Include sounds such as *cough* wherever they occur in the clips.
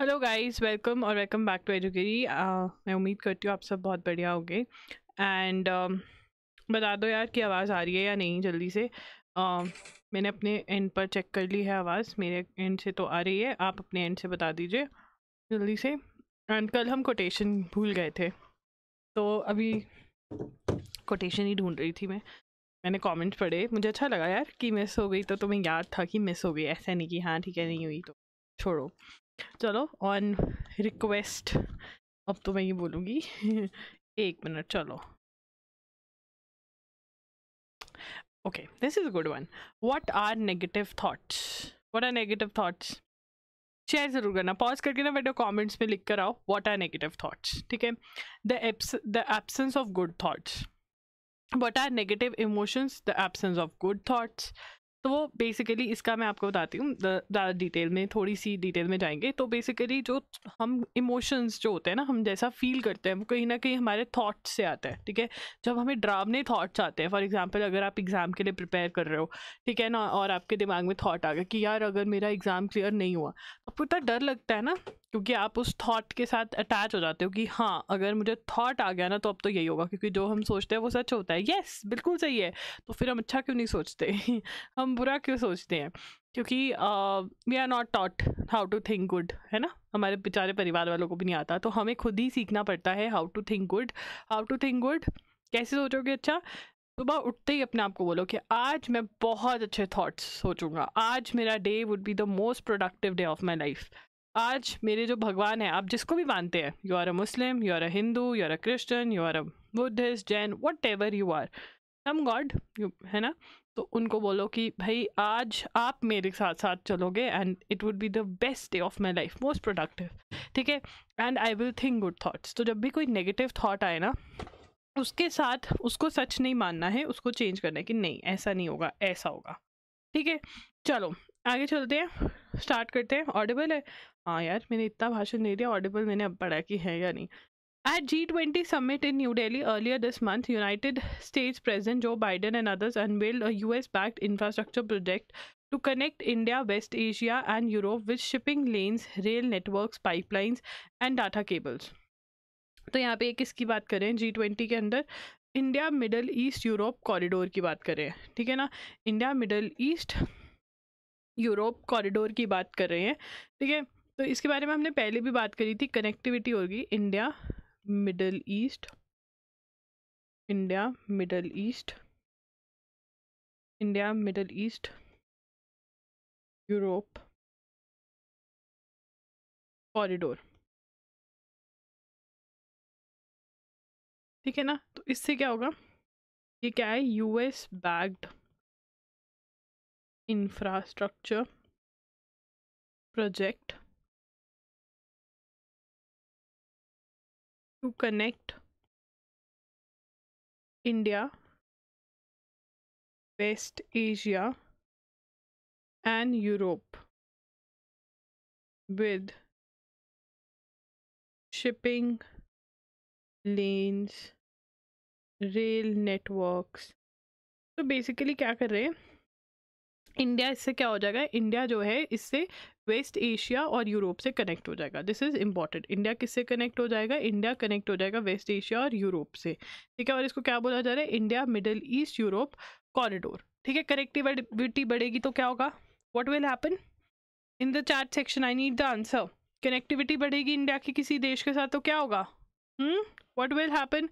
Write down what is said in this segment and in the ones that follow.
Hello guys welcome और welcome back to Educary मैं उम्मीद करती हूँ आप सब बहुत बढ़िया होंगे एंड uh, um, बता दो यार कि आवाज़ आ रही है या नहीं जल्दी से uh, मैंने अपने एंड पर चेक कर ली है आवाज़ मेरे एंड से तो आ रही है आप अपने एंड से बता दीजिए जल्दी से एंड कल हम कोटेशन भूल गए थे तो अभी कोटेशन ही ढूंढ रही थी मैं मैंने कमेंट पढ़े मुझे अच्छा लगा यार कि मिस हो गई तो तुम्हें याद था कि मिस हो गई ऐसा नहीं कि हाँ ठीक है नहीं हुई तो छोड़ो चलो ऑन रिक्वेस्ट अब तो मैं ये बोलूँगी *laughs* एक मिनट चलो okay this is good one what are negative thoughts what are negative thoughts share जरूर करना पॉज करके ना बेटा कमेंट्स में लिख कर आओ व्हाट आर नेगेटिव थॉट्स ठीक है the the absence of good thoughts what are negative emotions the absence of good thoughts तो वो बेसिकली इसका मैं आपको बताती हूँ ज़्यादा डिटेल में थोड़ी सी डिटेल में जाएंगे तो बेसिकली जो हम इमोशंस जो होते हैं ना हम जैसा फील करते हैं वो कहीं ना कहीं हमारे थाट्स से आता है ठीक है जब हमें ड्रामने थाट्स आते हैं फॉर एग्जाम्पल अगर आप एग्ज़ाम के लिए प्रिपेयर कर रहे हो ठीक है ना और आपके दिमाग में थाट आ गया कि यार अगर मेरा एग्ज़ाम क्लियर नहीं हुआ तो आपको इतना डर लगता है ना क्योंकि आप उस थॉट के साथ अटैच हो जाते हो कि हाँ अगर मुझे थॉट आ गया ना तो अब तो यही होगा क्योंकि जो हम सोचते हैं वो सच होता है यस बिल्कुल सही है तो फिर हम अच्छा क्यों नहीं सोचते *laughs* हम बुरा क्यों सोचते हैं क्योंकि we are not taught how to think good है ना हमारे बेचारे परिवार वालों को भी नहीं आता तो हमें खुद ही सीखना पड़ता है how to think good how to think good कैसे सोचोगे अच्छा सुबह उठते ही अपने आप को बोलो कि आज मैं बहुत अच्छे थॉट्स सोचूंगा आज मेरा day would be the most productive day of my life आज मेरे जो भगवान है आप जिसको भी मानते हैं you are a Muslim you are a Hindu you are a Christian you are a Buddhist Jain whatever you are some god you है ना तो उनको बोलो कि भाई आज आप मेरे साथ साथ चलोगे and it would be the best day of my life most productive ठीक है and I will think good thoughts तो जब भी कोई नेगेटिव थाट आए ना उसके साथ उसको सच नहीं मानना है उसको चेंज करना है कि नहीं ऐसा नहीं होगा ऐसा होगा ठीक है चलो आगे चलते हैं स्टार्ट करते हैं ऑडिबल है हाँ यार मैंने इतना भाषण दे दिया ऑडिबल मैंने अब पढ़ा कि है या नहीं At G20 summit in New Delhi earlier this month, United States President Joe Biden and others unveiled a US backed infrastructure project to connect India, West Asia, and Europe with shipping lanes, rail networks, pipelines, and data cables. तो यहाँ पे एक इसकी बात करें जी twenty के अंदर India middle east Europe corridor की बात करें ठीक है ना India middle east Europe corridor की बात कर रहे हैं ठीक है तो इसके बारे में हमने पहले भी बात करी थी कनेक्टिविटी होगी India middle east India middle east India middle east Europe corridor ठीक है ना तो इससे क्या होगा ये क्या है US backed infrastructure project to connect India, West Asia, and Europe with shipping lanes, rail networks. तो बेसिकली क्या कर रहे हैं इंडिया इससे क्या हो जाएगा इंडिया जो है इससे वेस्ट एशिया और यूरोप से कनेक्ट हो जाएगा दिस इज़ इम्पॉर्टेंट इंडिया किससे कनेक्ट हो जाएगा इंडिया कनेक्ट हो जाएगा वेस्ट एशिया और यूरोप से ठीक है और इसको क्या बोला जा रहा है India middle east Europe corridor ठीक है कनेक्टिविटी बढ़ेगी तो क्या होगा what will happen in the chart section I need the answer connectivity बढ़ेगी इंडिया के किसी देश के साथ तो क्या होगा what will happen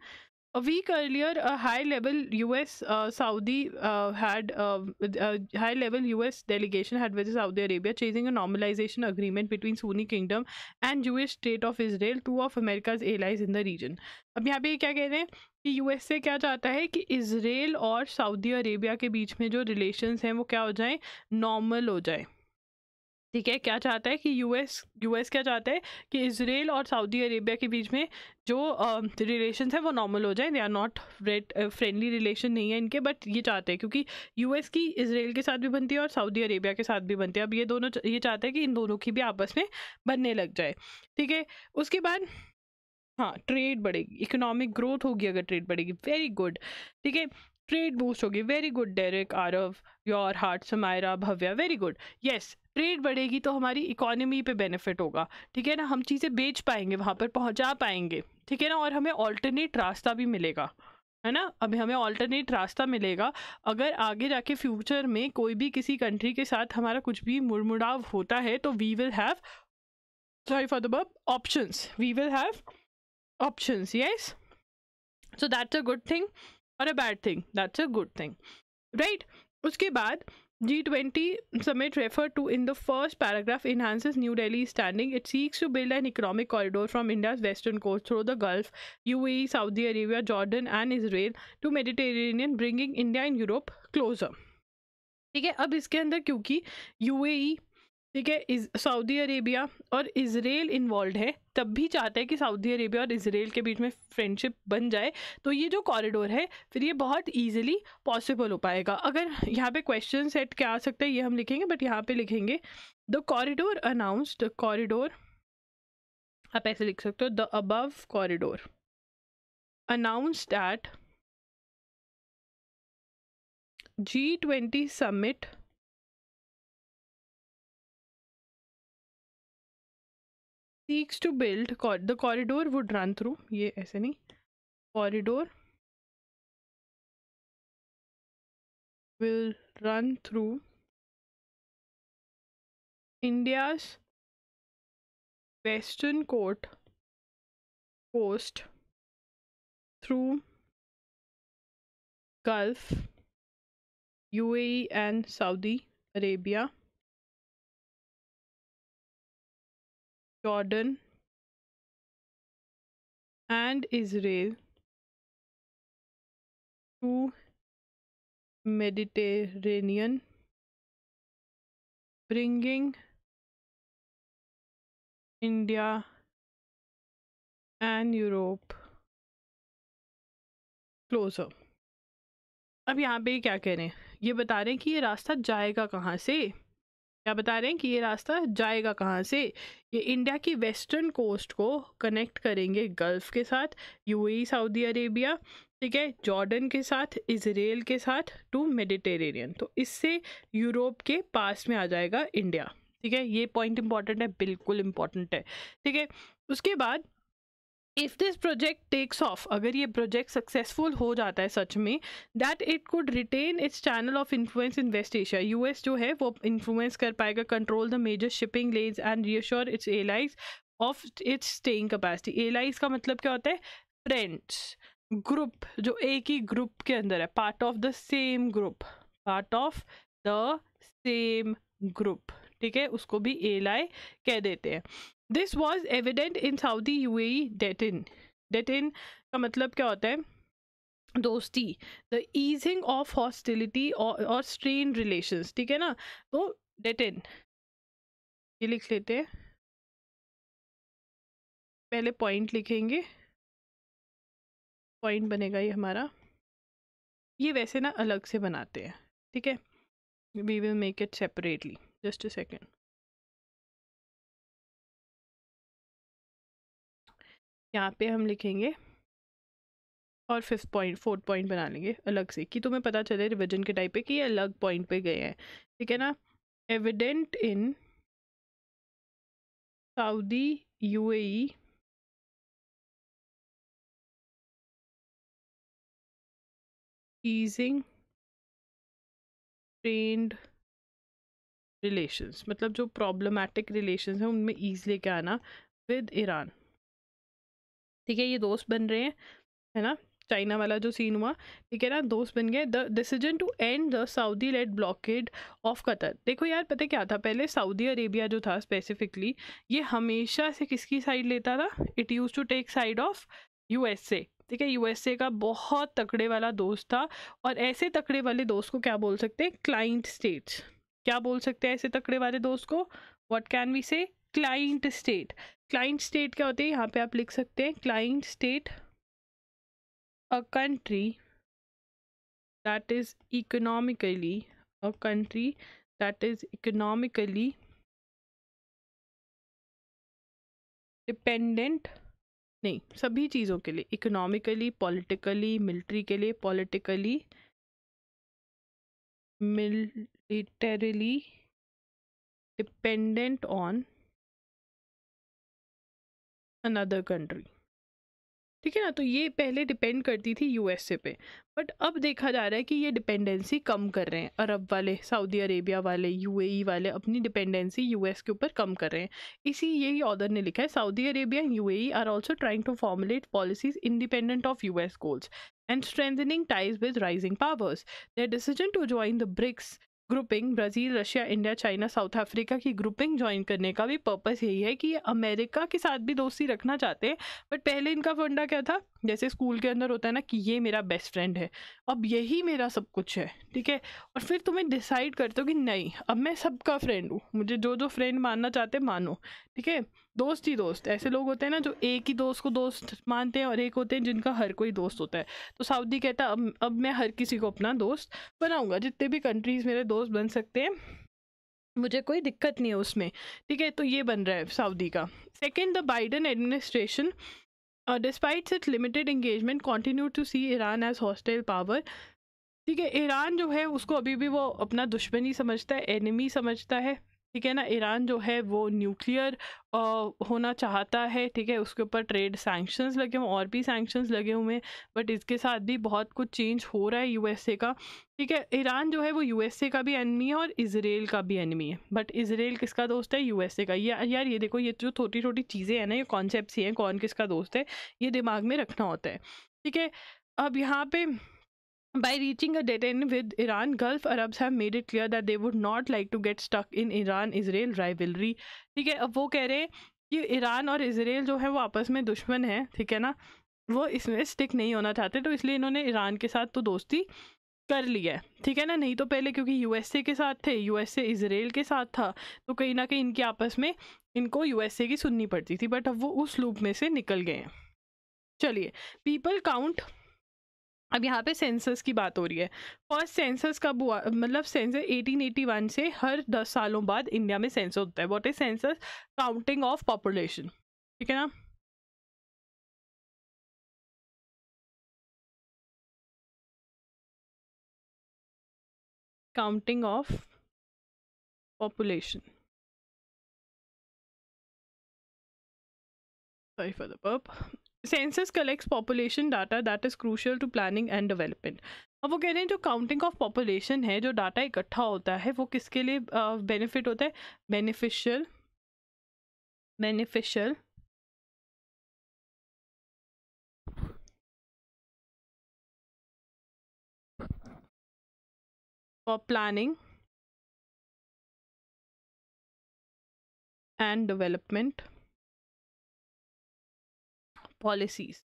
A week earlier, a high-level U.S. Uh, Saudi uh, had uh, a high-level U.S. delegation had visited Saudi Arabia, chasing a normalization agreement between Sunni Kingdom and Jewish State of Israel, two of America's allies in the region. अब यहाँ पे ये क्या कह रहे हैं कि US से क्या चाहता है कि इसराइल और सऊदी अरेबिया के बीच में जो रिलेशंस हैं वो क्या हो जाएं नॉर्मल हो जाएं ठीक है क्या चाहता है कि यूएस यूएस क्या चाहता है कि इसराइल और सऊदी अरेबिया के बीच में जो रिलेशन uh, है वो नॉर्मल हो जाए they are not friendly relation नहीं है इनके बट ये चाहते हैं क्योंकि यूएस की इसराइल के साथ भी बनती है और सऊदी अरेबिया के साथ भी बनती है अब ये दोनों ये चाहते हैं कि इन दोनों की भी आपस में बनने लग जाए ठीक है उसके बाद हाँ ट्रेड बढ़ेगी इकोनॉमिक ग्रोथ होगी अगर ट्रेड बढ़ेगी वेरी गुड ठीक है ट्रेड बूस्ट होगी very good Derek Aarav your heart Samaira Bhavya very good yes trade बढ़ेगी तो हमारी इकोनॉमी पे बेनिफिट होगा ठीक है ना हम चीज़ें बेच पाएंगे वहाँ पर पहुँचा पाएंगे ठीक है ना और हमें ऑल्टरनेट रास्ता भी मिलेगा है ना अभी हमें ऑल्टरनेट रास्ता मिलेगा अगर आगे जाके फ्यूचर में कोई भी किसी कंट्री के साथ हमारा कुछ भी मुड़मुड़ाव होता है तो we will have sorry for the बब options we will have options yes so that's a good thing और a bad thing that's a good thing right उसके बाद G twenty summit refer to in the first paragraph enhances New Delhi standing it seeks to build an economic corridor from India's western coast through the gulf U A Saudi Arabia Jordan and Israel to Mediterranean bringing India and Europe closer ठीक है अब इसके अंदर क्योंकि you ठीक है Saudi Arabia और Israel involve है तब भी चाहते हैं कि सऊदी अरेबिया और इसराइल के बीच में फ्रेंडशिप बन जाए तो ये जो कॉरिडोर है फिर ये बहुत ईजिली पॉसिबल हो पाएगा अगर यहाँ पे क्वेश्चन सेट क्या आ सकता है ये हम लिखेंगे बट यहाँ पे लिखेंगे द कॉरिडोर अनाउंस्ड कॉरिडोर आप ऐसे लिख सकते हो the above corridor announced at G twenty summit seeks to build the corridor would run through ye aise nahi corridor will run through India's western coast through Gulf UAE and Saudi Arabia jordan and israel to mediterranean bringing india and Europe closer अब यहाँ पे क्या कह रहे हैं ये बता रहे हैं कि ये रास्ता जाएगा कहाँ से क्या बता रहे हैं कि ये रास्ता जाएगा कहाँ से ये इंडिया की वेस्टर्न कोस्ट को कनेक्ट करेंगे गल्फ के साथ यूएई सऊदी अरेबिया ठीक है जॉर्डन के साथ इसराइल के साथ टू मेडिटेरेनियन तो इससे यूरोप के पास में आ जाएगा इंडिया ठीक है ये पॉइंट इंपॉर्टेंट है बिल्कुल इंपॉर्टेंट है ठीक है उसके बाद if this project takes off अगर ये प्रोजेक्ट सक्सेसफुल हो जाता है सच में that it could retain its channel of influence in west Asia U S जो है वो इन्फ्लुएंस कर पाएगा control the major shipping lanes and reassure its allies of its staying capacity allies का मतलब क्या होता है फ्रेंड्स ग्रुप जो एक ही ग्रुप के अंदर है part of the same group part of the same group ठीक है उसको भी एलाई कह देते हैं this was evident in Saudi U A detente detente का मतलब क्या होता है दोस्ती द ईजिंग ऑफ हॉस्टिलिटी और स्ट्रेन रिलेशंस ठीक है ना तो डेटिन ये लिख लेते हैं पहले पॉइंट लिखेंगे पॉइंट बनेगा ये हमारा ये वैसे ना अलग से बनाते हैं ठीक है we will make it separately just a second यहाँ पे हम लिखेंगे और फिफ्थ पॉइंट फोर्थ पॉइंट बना लेंगे अलग से कि तुम्हें पता चले रिविजन के टाइप पे कि ये अलग पॉइंट पे गए हैं ठीक है ना evident in Saudi UAE easing trend relations मतलब जो प्रॉब्लमेटिक रिलेशंस हैं उनमें ईज लेके आना विद ईरान ठीक है ये दोस्त बन रहे हैं है ना चाइना वाला जो सीन हुआ ठीक है ना दोस्त बन गए the decision to end the Saudi led blockade of Qatar देखो यार पता क्या था पहले सऊदी अरेबिया जो था स्पेसिफिकली ये हमेशा से किसकी साइड लेता था it used to take side of USA ठीक है यूएसए का बहुत तकड़े वाला दोस्त था और ऐसे तकड़े वाले दोस्त को क्या बोल सकते हैं क्लाइंट स्टेट्स क्या बोल सकते हैं ऐसे तकड़े वाले दोस्त को what can we say client state client state क्या होती है यहाँ पे आप लिख सकते हैं client state a country that is economically a country that is economically dependent नहीं सभी चीज़ों के लिए इकोनॉमिकली पॉलिटिकली मिलिट्री के लिए politically militarily dependent on another country ठीक है ना तो ये पहले डिपेंड करती थी यूएसए पे बट अब देखा जा रहा है कि ये डिपेंडेंसी कम कर रहे हैं अरब वाले सऊदी अरेबिया वाले यूएई e वाले अपनी डिपेंडेंसी यूएस के ऊपर कम कर रहे हैं इसी यही ऑर्डर ने लिखा है Saudi Arabia and UAE are also trying to formulate policies independent of US goals and strengthening ties with rising powers their decision to join the BRICS grouping Brazil Russia India China South Africa की grouping join करने का भी purpose यही है कि ये America के साथ भी दोस्ती रखना चाहते हैं बट पहले इनका फंडा क्या था जैसे स्कूल के अंदर होता है ना कि ये मेरा बेस्ट फ्रेंड है अब यही मेरा सब कुछ है ठीक है और फिर तुम्हें डिसाइड करते हो कि नहीं अब मैं सबका फ्रेंड हूँ मुझे जो जो फ्रेंड मानना चाहते मानो ठीक है दोस्त ही दोस्त ऐसे लोग होते हैं ना जो एक ही दोस्त को दोस्त मानते हैं और एक होते हैं जिनका हर कोई दोस्त होता है तो सऊदी कहता अब अब मैं हर किसी को अपना दोस्त बनाऊंगा जितने भी कंट्रीज मेरे दोस्त बन सकते हैं मुझे कोई दिक्कत नहीं है उसमें ठीक है तो ये बन रहा है सऊदी का second the Biden administration despite सिट limited engagement continue to see Iran as hostile power ठीक है ईरान जो है उसको अभी भी वो अपना दुश्मनी समझता है एनिमी समझता है ठीक है ना ईरान जो है वो न्यूक्लियर होना चाहता है ठीक है उसके ऊपर ट्रेड सैंक्शंस लगे हुए और भी सैंक्शंस लगे हुए हैं बट इसके साथ भी बहुत कुछ चेंज हो रहा है यूएसए का ठीक है ईरान जो है वो यूएसए का भी एनमी है और इसराइल का भी एनमी है बट इसराइल किसका दोस्त है यूएसए का या यार ये देखो ये जो छोटी छोटी चीज़ें हैं ना ये कॉन्सेप्ट ही हैं कौन किसका दोस्त है ये दिमाग में रखना होता है ठीक है अब यहाँ पे By reaching a dead end with Iran, Gulf Arabs have made it clear that they would not like to get stuck in Iran Israel rivalry. ठीक है अब वो कह रहे हैं कि ईरान और इसराइल जो है वो आपस में दुश्मन है ठीक है ना वो इसमें स्टिक नहीं होना चाहते तो इसलिए इन्होंने ईरान के साथ तो दोस्ती कर लिया है ठीक है ना नहीं तो पहले क्योंकि यूएसए के साथ थे यूएसए इसराइल के साथ था तो कहीं ना कहीं इनके आपस में इनको यूएसए की सुननी पड़ती थी बट अब वो उस लूप में से निकल गए हैं चलिए पीपल काउंट अब यहाँ पे सेंसस की बात हो रही है फर्स्ट सेंसस कब हुआ मतलब सेंसस 1881 से हर 10 सालों बाद इंडिया में सेंसस होता है what is census counting of population ठीक है ना counting of population sorry for the purp census collects population data that is crucial to planning and development अब वो कह रहे हैं जो काउंटिंग ऑफ पॉपुलेशन है जो डाटा इकट्ठा होता है वो किसके लिए बेनिफिट होता है beneficial beneficial for planning and development policies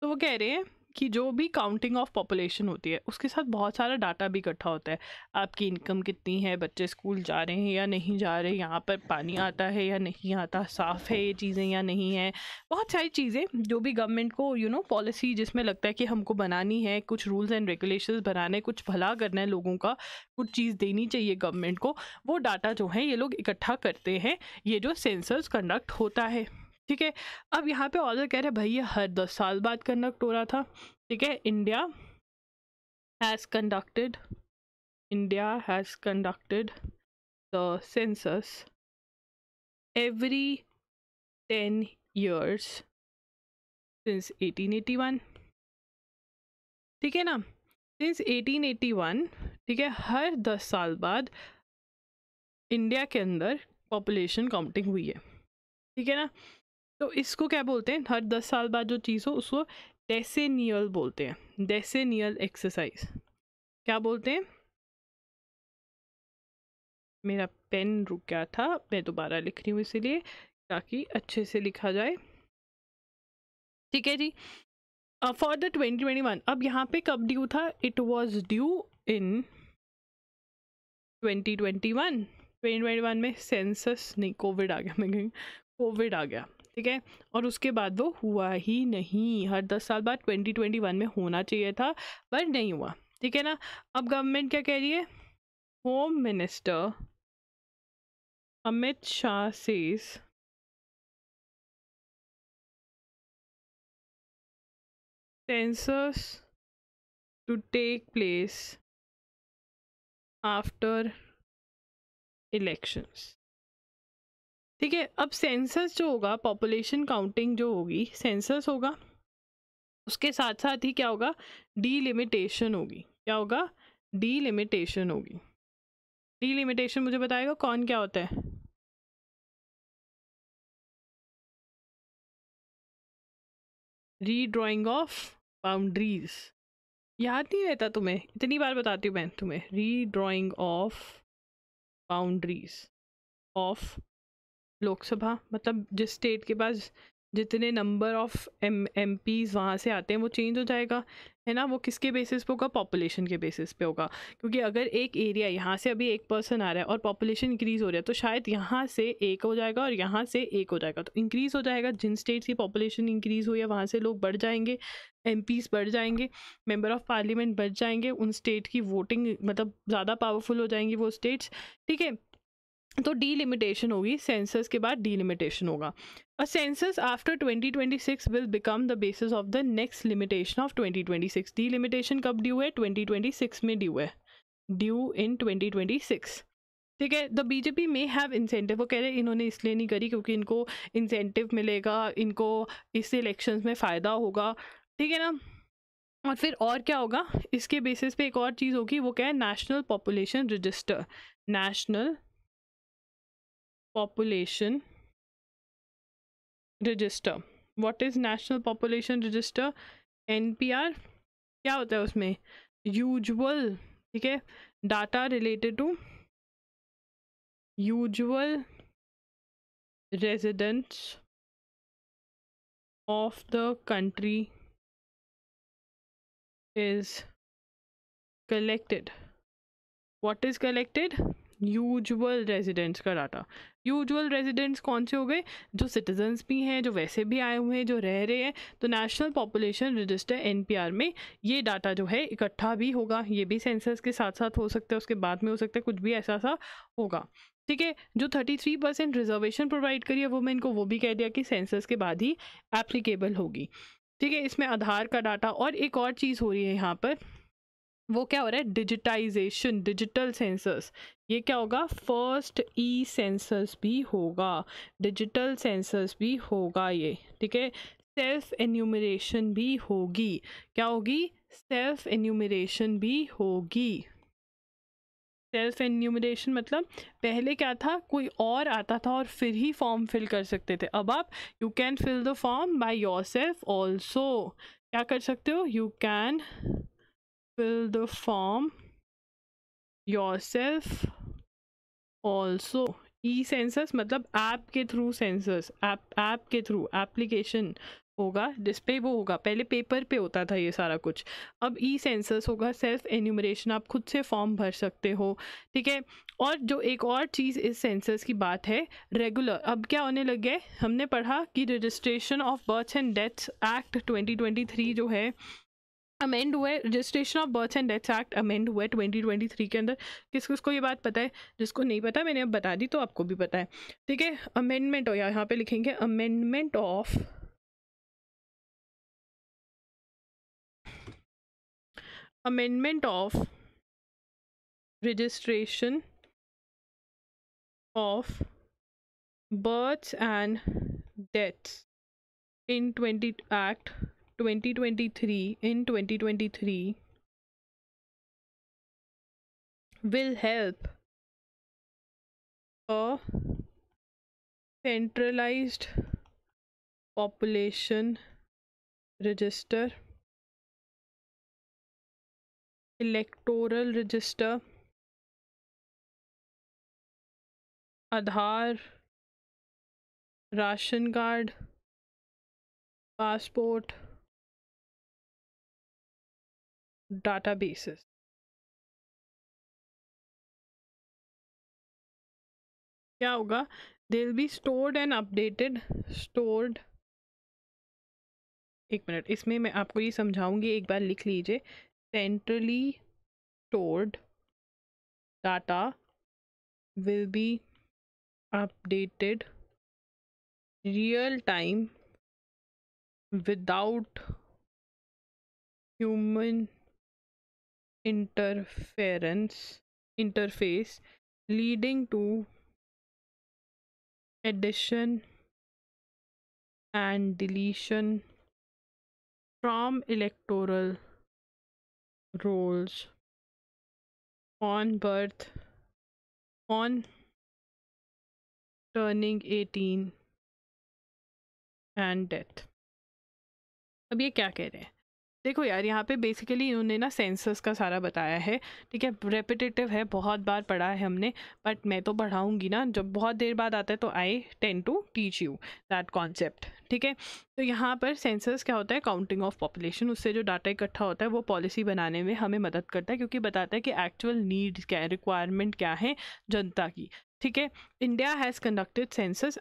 तो वो कह रहे हैं कि जो भी काउंटिंग ऑफ पॉपुलेशन होती है उसके साथ बहुत सारा डाटा भी इकट्ठा होता है आपकी इनकम कितनी है बच्चे स्कूल जा रहे हैं या नहीं जा रहे यहाँ पर पानी आता है या नहीं आता साफ़ है ये चीज़ें या नहीं है बहुत सारी चीज़ें जो भी गवर्नमेंट को यू नो पॉलिसी जिसमें लगता है कि हमको बनानी है कुछ रूल्स एंड रेगुलेशन बनाने कुछ भला करना है लोगों का कुछ चीज़ देनी चाहिए गवर्नमेंट को वो डाटा जो है ये लोग इकट्ठा करते हैं ये जो सेंसर्स कंडक्ट होता है ठीक है अब यहाँ पे ऑर्डर कह रहे हैं भैया हर दस साल बाद कंडक्ट हो रहा था ठीक है India has conducted India has conducted the census every ten years since 1881 ठीक है ना सिंस 1881 ठीक है हर दस साल बाद इंडिया के अंदर पॉपुलेशन काउंटिंग हुई है ठीक है ना तो इसको क्या बोलते हैं हर दस साल बाद जो चीज़ हो उसको डेसेनियल बोलते हैं डेसेनियल एक्सरसाइज क्या बोलते हैं मेरा पेन रुक गया था मैं दोबारा लिख रही हूँ इसीलिए ताकि अच्छे से लिखा जाए ठीक है जी for the twenty twenty one अब यहाँ पे कब ड्यू था it was due in twenty twenty one twenty twenty one में सेंसस नहीं कोविड आ गया मैं कोविड आ गया ठीक है और उसके बाद वो हुआ ही नहीं हर दस साल बाद 2021 में होना चाहिए था पर नहीं हुआ ठीक है ना अब गवर्नमेंट क्या कह रही है होम मिनिस्टर अमित शाह से census to take place after elections ठीक है अब सेंसस जो होगा पॉपुलेशन काउंटिंग जो होगी सेंसस होगा उसके साथ साथ ही क्या होगा डीलिमिटेशन होगी क्या होगा डीलिमिटेशन होगी डीलिमिटेशन मुझे बताएगा कौन क्या होता है रीड्राइंग ऑफ बाउंड्रीज याद नहीं रहता तुम्हें इतनी बार बताती हूँ मैं तुम्हें redrawing of boundaries of Lok Sabha मतलब जिस स्टेट के पास जितने number of M M Ps वहाँ से आते हैं वो चेंज हो जाएगा है ना वो किसके बेसिस पे होगा पॉपुलेशन के बेसिस पे होगा क्योंकि अगर एक एरिया यहाँ से अभी एक पर्सन आ रहा है और पॉपुलेशन इंक्रीज हो रहा है तो शायद यहाँ से एक हो जाएगा और यहाँ से एक हो जाएगा तो इंक्रीज़ हो जाएगा जिन स्टेट्स की पॉपुलेशन इंक्रीज़ हुई है वहाँ से लोग बढ़ जाएंगे एम बढ़ जाएंगे मेम्बर ऑफ पार्लियामेंट बढ़ जाएंगे उन स्टेट की वोटिंग मतलब ज़्यादा पावरफुल हो जाएंगी वो स्टेट्स ठीक है तो डीलिमिटेशन होगी सेंसस के बाद डीलिमिटेशन होगा a census after 2026 will become the basis of the next limitation of 2026 delimitation कब ड्यू है 2026 में ड्यू है ड्यू इन 2026 ठीक है the BJP may have incentive वो कह रहे इन्होंने इसलिए नहीं करी क्योंकि इनको इंसेंटिव मिलेगा इनको इस इलेक्शन में फ़ायदा होगा ठीक है ना और फिर और क्या होगा इसके बेसिस पे एक और चीज़ होगी वो क्या है national population register national population register what is national population register npr kya hota hai usme usual theek data related to usual residents of the country is collected what is collected usual residents का data usual residents कौन से हो गए जो citizens भी हैं जो वैसे भी आए हुए हैं जो रह रहे हैं तो नेशनल पॉपुलेशन रजिस्टर एनपीआर में ये डाटा जो है इकट्ठा भी होगा ये भी सेंसस के साथ साथ हो सकता है उसके बाद में हो सकता है कुछ भी ऐसा सा होगा ठीक है जो 33 परसेंट रिजर्वेशन प्रोवाइड करी है वो मैं इनको वो भी कह दिया कि सेंसस के बाद ही एप्लीकेबल होगी ठीक है इसमें आधार का डाटा और एक और चीज़ हो रही है यहाँ पर वो क्या हो रहा है डिजिटाइजेशन डिजिटल सेंसस ये क्या होगा फर्स्ट ई सेंसर्स भी होगा डिजिटल सेंसर्स भी होगा ये ठीक है सेल्फ एन्यूमरेशन भी होगी क्या होगी सेल्फ एन्यूमरेशन भी होगी सेल्फ एन्यूमरेशन मतलब पहले क्या था कोई और आता था और फिर ही फॉर्म फिल कर सकते थे अब आप you can fill the form by yourself also क्या कर सकते हो you can fill the form yourself also e census मतलब ऐप के थ्रू सेंसस ऐप ऐप के थ्रू एप्लीकेशन होगा डिस्प्ले वो होगा पहले पेपर पे होता था ये सारा कुछ अब ई सेंसस होगा सेल्फ एन्यूमरेशन आप खुद से फॉर्म भर सकते हो ठीक है और जो एक और चीज़ इस सेंसर्स की बात है रेगुलर अब क्या होने लग गए हमने पढ़ा कि registration of birth and death act 2023 जो है अमेंड हुआ है registration of birth and death act amend हुआ है ट्वेंटी ट्वेंटी थ्री के अंदर किस किसको ये बात पता है जिसको नहीं पता मैंने अब बता दी तो आपको भी पता है ठीक है अमेंडमेंट हो यहाँ पे लिखेंगे amendment of amendment of registration of birth and death in twenty act 2023 in 2023 will help a centralized population register electoral register Aadhaar, ration card, passport. databases क्या होगा they be stored and updated stored एक minute इसमें मैं आपको ये समझाऊंगी एक बार लिख लीजिए centrally stored data will be updated real time without human interference interface leading to addition and deletion from electoral rolls on birth on turning 18 and death अब ये क्या कह रहे हैं देखो यार यहाँ पे बेसिकली इन्होंने ना सेंसस का सारा बताया है ठीक है रेपिटेटिव है बहुत बार पढ़ा है हमने बट मैं तो पढ़ाऊँगी ना जब बहुत देर बाद आता है तो I tend to teach you that concept ठीक है तो यहाँ पर सेंसस क्या होता है काउंटिंग ऑफ पॉपुलेशन उससे जो डाटा इकट्ठा होता है वो पॉलिसी बनाने में हमें मदद करता है क्योंकि बताता है कि एक्चुअल नीड क्या है रिक्वायरमेंट क्या है जनता की ठीक है इंडिया हैज़ कंडक्टेड सेंसस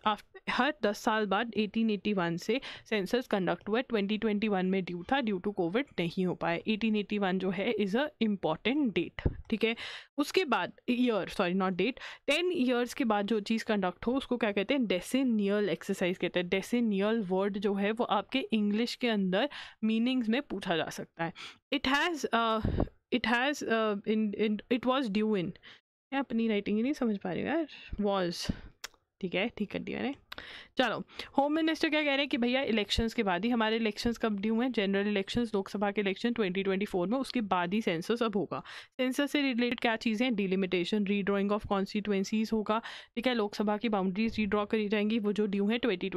हर दस साल बाद 1881 से सेंसस कंडक्ट हुआ 2021 में ड्यू था ड्यू टू कोविड नहीं हो पाए 1881 जो है इज़ अ इम्पॉर्टेंट डेट ठीक है उसके बाद year sorry not that ten years के बाद जो चीज़ कंडक्ट हो उसको क्या कहते हैं डेसिनियल एक्सरसाइज कहते हैं डेसिनियल वर्ड जो है वो आपके इंग्लिश के अंदर मीनिंग्स में पूछा जा सकता है it has it has in it was due in मैं अपनी राइटिंग ही नहीं समझ पा रही हूँ यार वॉज ठीक है ठीक कर दिया मैंने चलो होम मिनिस्टर क्या कह रहे हैं कि भैया इलेक्शंस के बाद ही हमारे इलेक्शंस कब ड्यू हैं जनरल इलेक्शंस लोकसभा के इलेक्शन 2024 में उसके बाद ही सेंसस अब होगा सेंसस से रिलेटेड क्या चीज़ें हैं डिलिमिटेशन रीड्रॉइंग ऑफ कॉन्स्टिट्यूंसीज होगा ठीक है लोकसभा की बाउंड्रीज रीड्रॉ करी जाएंगी वो जो ड्यू हैं ट्वेंटी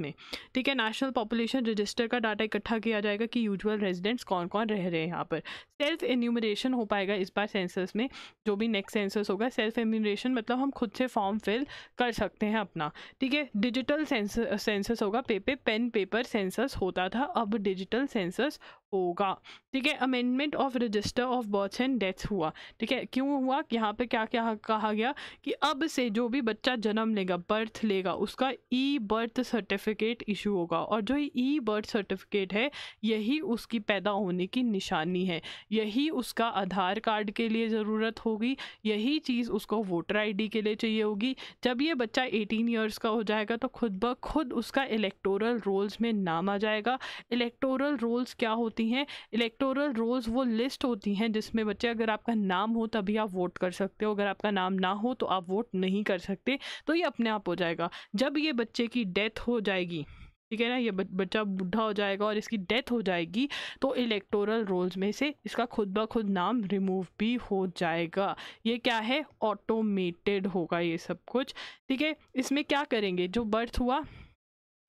में ठीक है नेशनल पॉपुलेशन रजिस्टर का डाटा इकट्ठा किया जाएगा कि यूजल रेजिडेंट्स कौन कौन रह रहे हैं यहाँ पर सेल्फ इन्यूमरेशन हो पाएगा इस बार सेंसस में जो भी नेक्स्ट सेंसस होगा सेल्फ इन्यूमरेशन मतलब हम खुद से फॉर्म फिल कर सकते हैं अपना ठीक है डिजिटल सेंसस होगा पेपर पेन पेपर सेंसस होता था अब डिजिटल सेंसस होगा ठीक है amendment of register of birth and death हुआ ठीक है क्यों हुआ यहाँ पे क्या क्या कहा गया कि अब से जो भी बच्चा जन्म लेगा बर्थ लेगा उसका ई बर्थ सर्टिफिकेट इशू होगा और जो ई बर्थ सर्टिफिकेट है यही उसकी पैदा होने की निशानी है यही उसका आधार कार्ड के लिए ज़रूरत होगी यही चीज़ उसको वोटर आई के लिए चाहिए होगी जब ये बच्चा एटीन ईयर्स का हो जाएगा जाएगा तो खुद ब खुद उसका इलेक्टोरल रोल्स में नाम आ जाएगा इलेक्टोरल रोल्स क्या होती हैं इलेक्टोरल रोल्स वो लिस्ट होती हैं जिसमें बच्चे अगर आपका नाम हो तभी आप वोट कर सकते हो अगर आपका नाम ना हो तो आप वोट नहीं कर सकते तो ये अपने आप हो जाएगा जब ये बच्चे की डेथ हो जाएगी ठीक है ना ये बच्चा बूढ़ा हो जाएगा और इसकी डेथ हो जाएगी तो इलेक्टोरल रोल्स में से इसका खुद ब खुद नाम रिमूव भी हो जाएगा ये क्या है ऑटोमेटेड होगा ये सब कुछ ठीक है इसमें क्या करेंगे जो बर्थ हुआ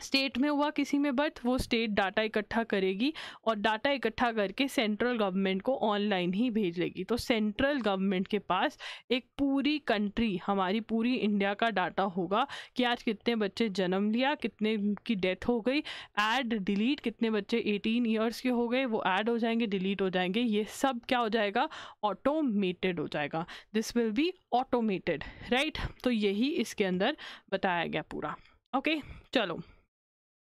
स्टेट में हुआ किसी में बर्थ वो स्टेट डाटा इकट्ठा करेगी और डाटा इकट्ठा करके सेंट्रल गवर्नमेंट को ऑनलाइन ही भेज देगी तो सेंट्रल गवर्नमेंट के पास एक पूरी कंट्री हमारी पूरी इंडिया का डाटा होगा कि आज कितने बच्चे जन्म लिया कितने की डेथ हो गई एड डिलीट कितने बच्चे 18 ईयर्स के हो गए वो ऐड हो जाएंगे डिलीट हो जाएंगे ये सब क्या हो जाएगा ऑटोमेटेड हो जाएगा this will be automated right तो यही इसके अंदर बताया गया पूरा ओके okay, चलो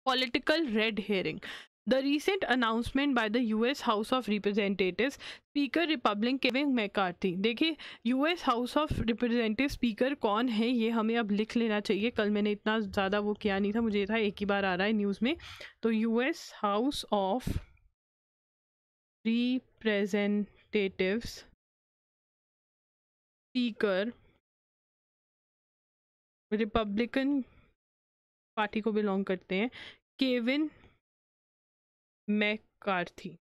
red herring the recent announcement announcement the U S House of Representative Speaker Republic Kevin McCarthy देखिए U S House of Representative Speaker कौन है ये हमें अब लिख लेना चाहिए कल मैंने इतना ज़्यादा वो किया नहीं था मुझे था एक ही बार आ रहा है न्यूज़ में तो U S House of Representatives Speaker Republican Party को बिलोंग करते हैं केविन मैकार्थी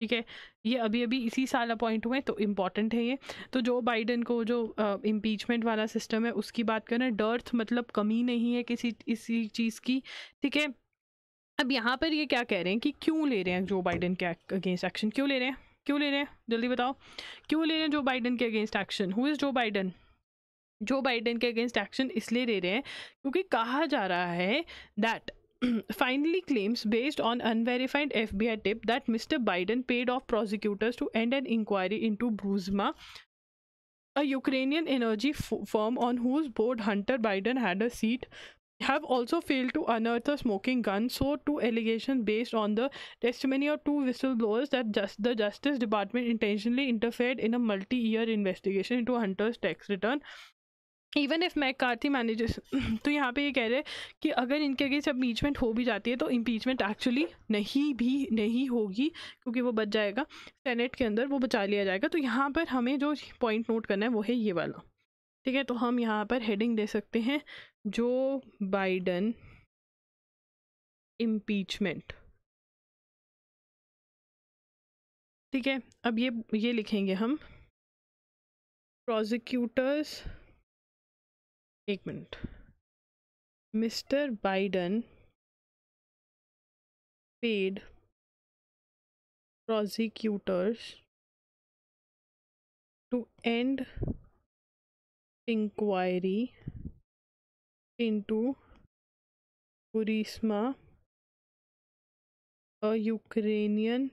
ठीक है ये अभी अभी इसी साल अपॉइंट हुए तो इम्पॉर्टेंट है ये तो जो बाइडन को जो इम्पीचमेंट वाला सिस्टम है उसकी बात करें डर्थ मतलब कमी नहीं है किसी इसी चीज़ की ठीक है अब यहाँ पर ये क्या कह रहे हैं कि क्यों ले रहे हैं जो बाइडन के अगेंस्ट एक्शन क्यों ले रहे हैं क्यों ले रहे हैं जल्दी बताओ क्यों ले रहे हैं जो बाइडन के against action who is Joe Biden Joe Biden के अगेंस्ट एक्शन इसलिए दे रहे हैं क्योंकि कहा जा रहा है that finally claims based on unverified F B I tip that mister Biden paid off prosecutors to end an inquiry into Burisma a Ukrainian energy firm on whose board Hunter Biden had a seat have also failed to unearth a smoking gun so to allegation based on the testimony of two whistleblowers that just the Justice Department intentionally interfere in a multi year investigation into Hunter's tax return even if Carthy managers तो यहाँ पे ये कह रहे हैं कि अगर इनके अगेंस्ट इम्पीचमेंट हो भी जाती है तो इम्पीचमेंट एक्चुअली नहीं भी नहीं होगी क्योंकि वो बच जाएगा सेनेट के अंदर वो बचा लिया जाएगा तो यहाँ पर हमें जो पॉइंट नोट करना है वो है ये वाला ठीक है तो हम यहाँ पर हेडिंग दे सकते हैं जो बाइडन इम्पीचमेंट ठीक है अब ये ये लिखेंगे हम प्रोजिक्यूटर्स Mr. Biden paid prosecutors to end inquiry into Burisma, a Ukrainian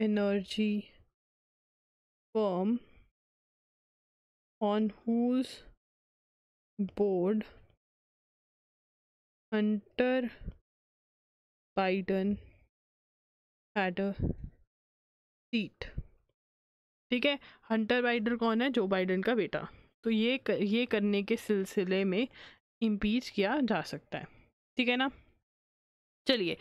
energy firm on whose board Hunter Biden had a seat. ठीक है हंटर बाइडन कौन है जो बाइडन का बेटा तो ये कर, ये करने के सिलसिले में इम्पीच किया जा सकता है ठीक है ना चलिए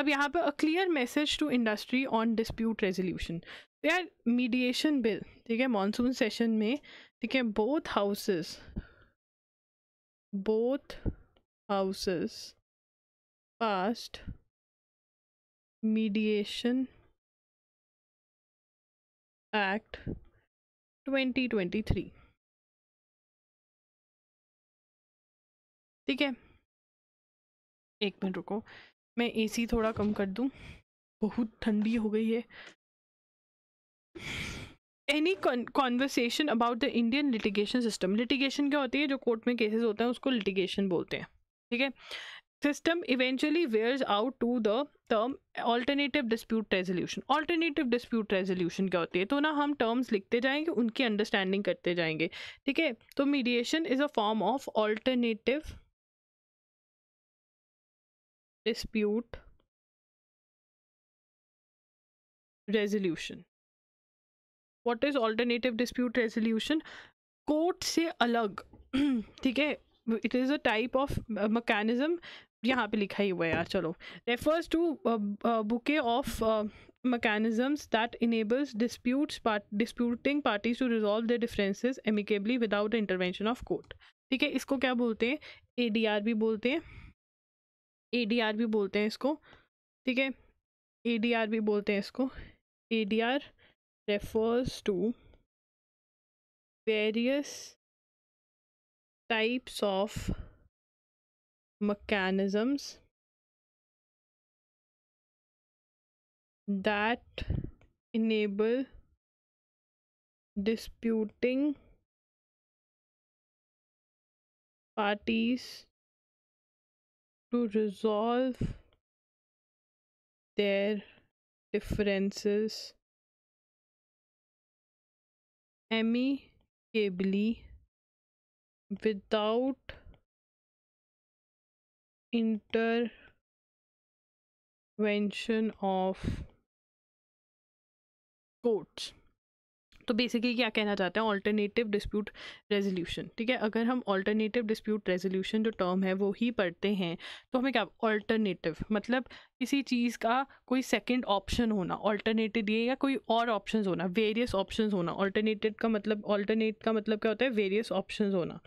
अब यहाँ पर a clear message to industry on dispute resolution यार मीडिएशन बिल ठीक है मॉनसून सेशन में ठीक है both houses both houses passed mediation act 2023 ठीक है एक मिनट रुको मैं एसी थोड़ा कम कर दूं बहुत ठंडी हो गई है any conversation about the Indian litigation system litigation क्या होती है जो कोर्ट में केसेस होते हैं उसको लिटिगेशन बोलते हैं ठीक है system eventually wears out to the term alternative dispute resolution alternative dispute resolution क्या होती है तो ना हम टर्म्स लिखते जाएंगे उनकी अंडरस्टैंडिंग करते जाएंगे ठीक है तो mediation is a form of alternative dispute resolution what is alternative dispute resolution court से अलग *clears throat* ठीक है it is a type of mechanism यहाँ पर लिखा ही हुआ है यार चलो refers to bouquet of mechanisms that enables dispute disputing parties to resolve the differences amicably without intervention of court ठीक है इसको क्या बोलते हैं ए डी आर भी बोलते हैं ए डी आर भी बोलते हैं इसको ठीक है ए डी आर भी बोलते हैं इसको A D R refers to various types of mechanisms that enable disputing parties to resolve their differences amicably without intervention of courts तो बेसिकली क्या कहना चाहते हैं ऑल्टरनेटिव डिस्प्यूट रेजोल्यूशन ठीक है अगर हम ऑल्टरनेटिव डिस्प्यूट रेजोल्यूशन जो टर्म है वो ही पढ़ते हैं तो हमें क्या ऑल्टरनेटिव मतलब किसी चीज़ का कोई सेकंड ऑप्शन होना ऑल्टरनेटिव ये या कोई और ऑप्शन होना वेरियस ऑप्शन होना ऑल्टरनेटिव का मतलब ऑल्टरनेट का मतलब क्या होता है वेरियस ऑप्शन होना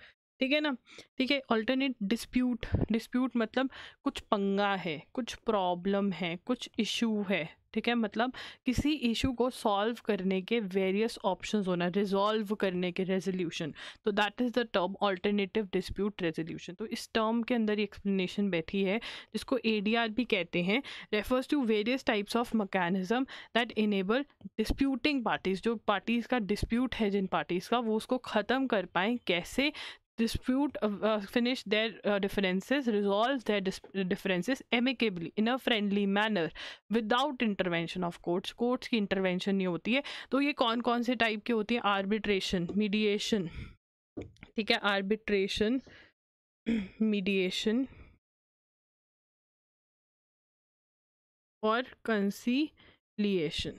ठीक है ना ठीक है ऑल्टरनेट डिस्प्यूट डिस्प्यूट मतलब कुछ पंगा है कुछ प्रॉब्लम है कुछ इशू है ठीक है मतलब किसी इशू को सॉल्व करने के वेरियस ऑप्शन होना रिजॉल्व करने के रेजोल्यूशन तो that is the term alternative dispute resolution तो इस टर्म के अंदर ही एक्सप्लेनेशन बैठी है जिसको ए भी कहते हैं refers to various types of mechanism that enable disputing parties जो पार्टीज़ का डिस्प्यूट है जिन पार्टीज़ का वो उसको ख़त्म कर पाएँ कैसे dispute uh, finish their uh, differences resolve their dis- differences amicably in a friendly manner without intervention of courts courts ki intervention nahi hoti hai to ye कौन कौन se type की hoti hai arbitration mediation theek hai arbitration mediation और conciliation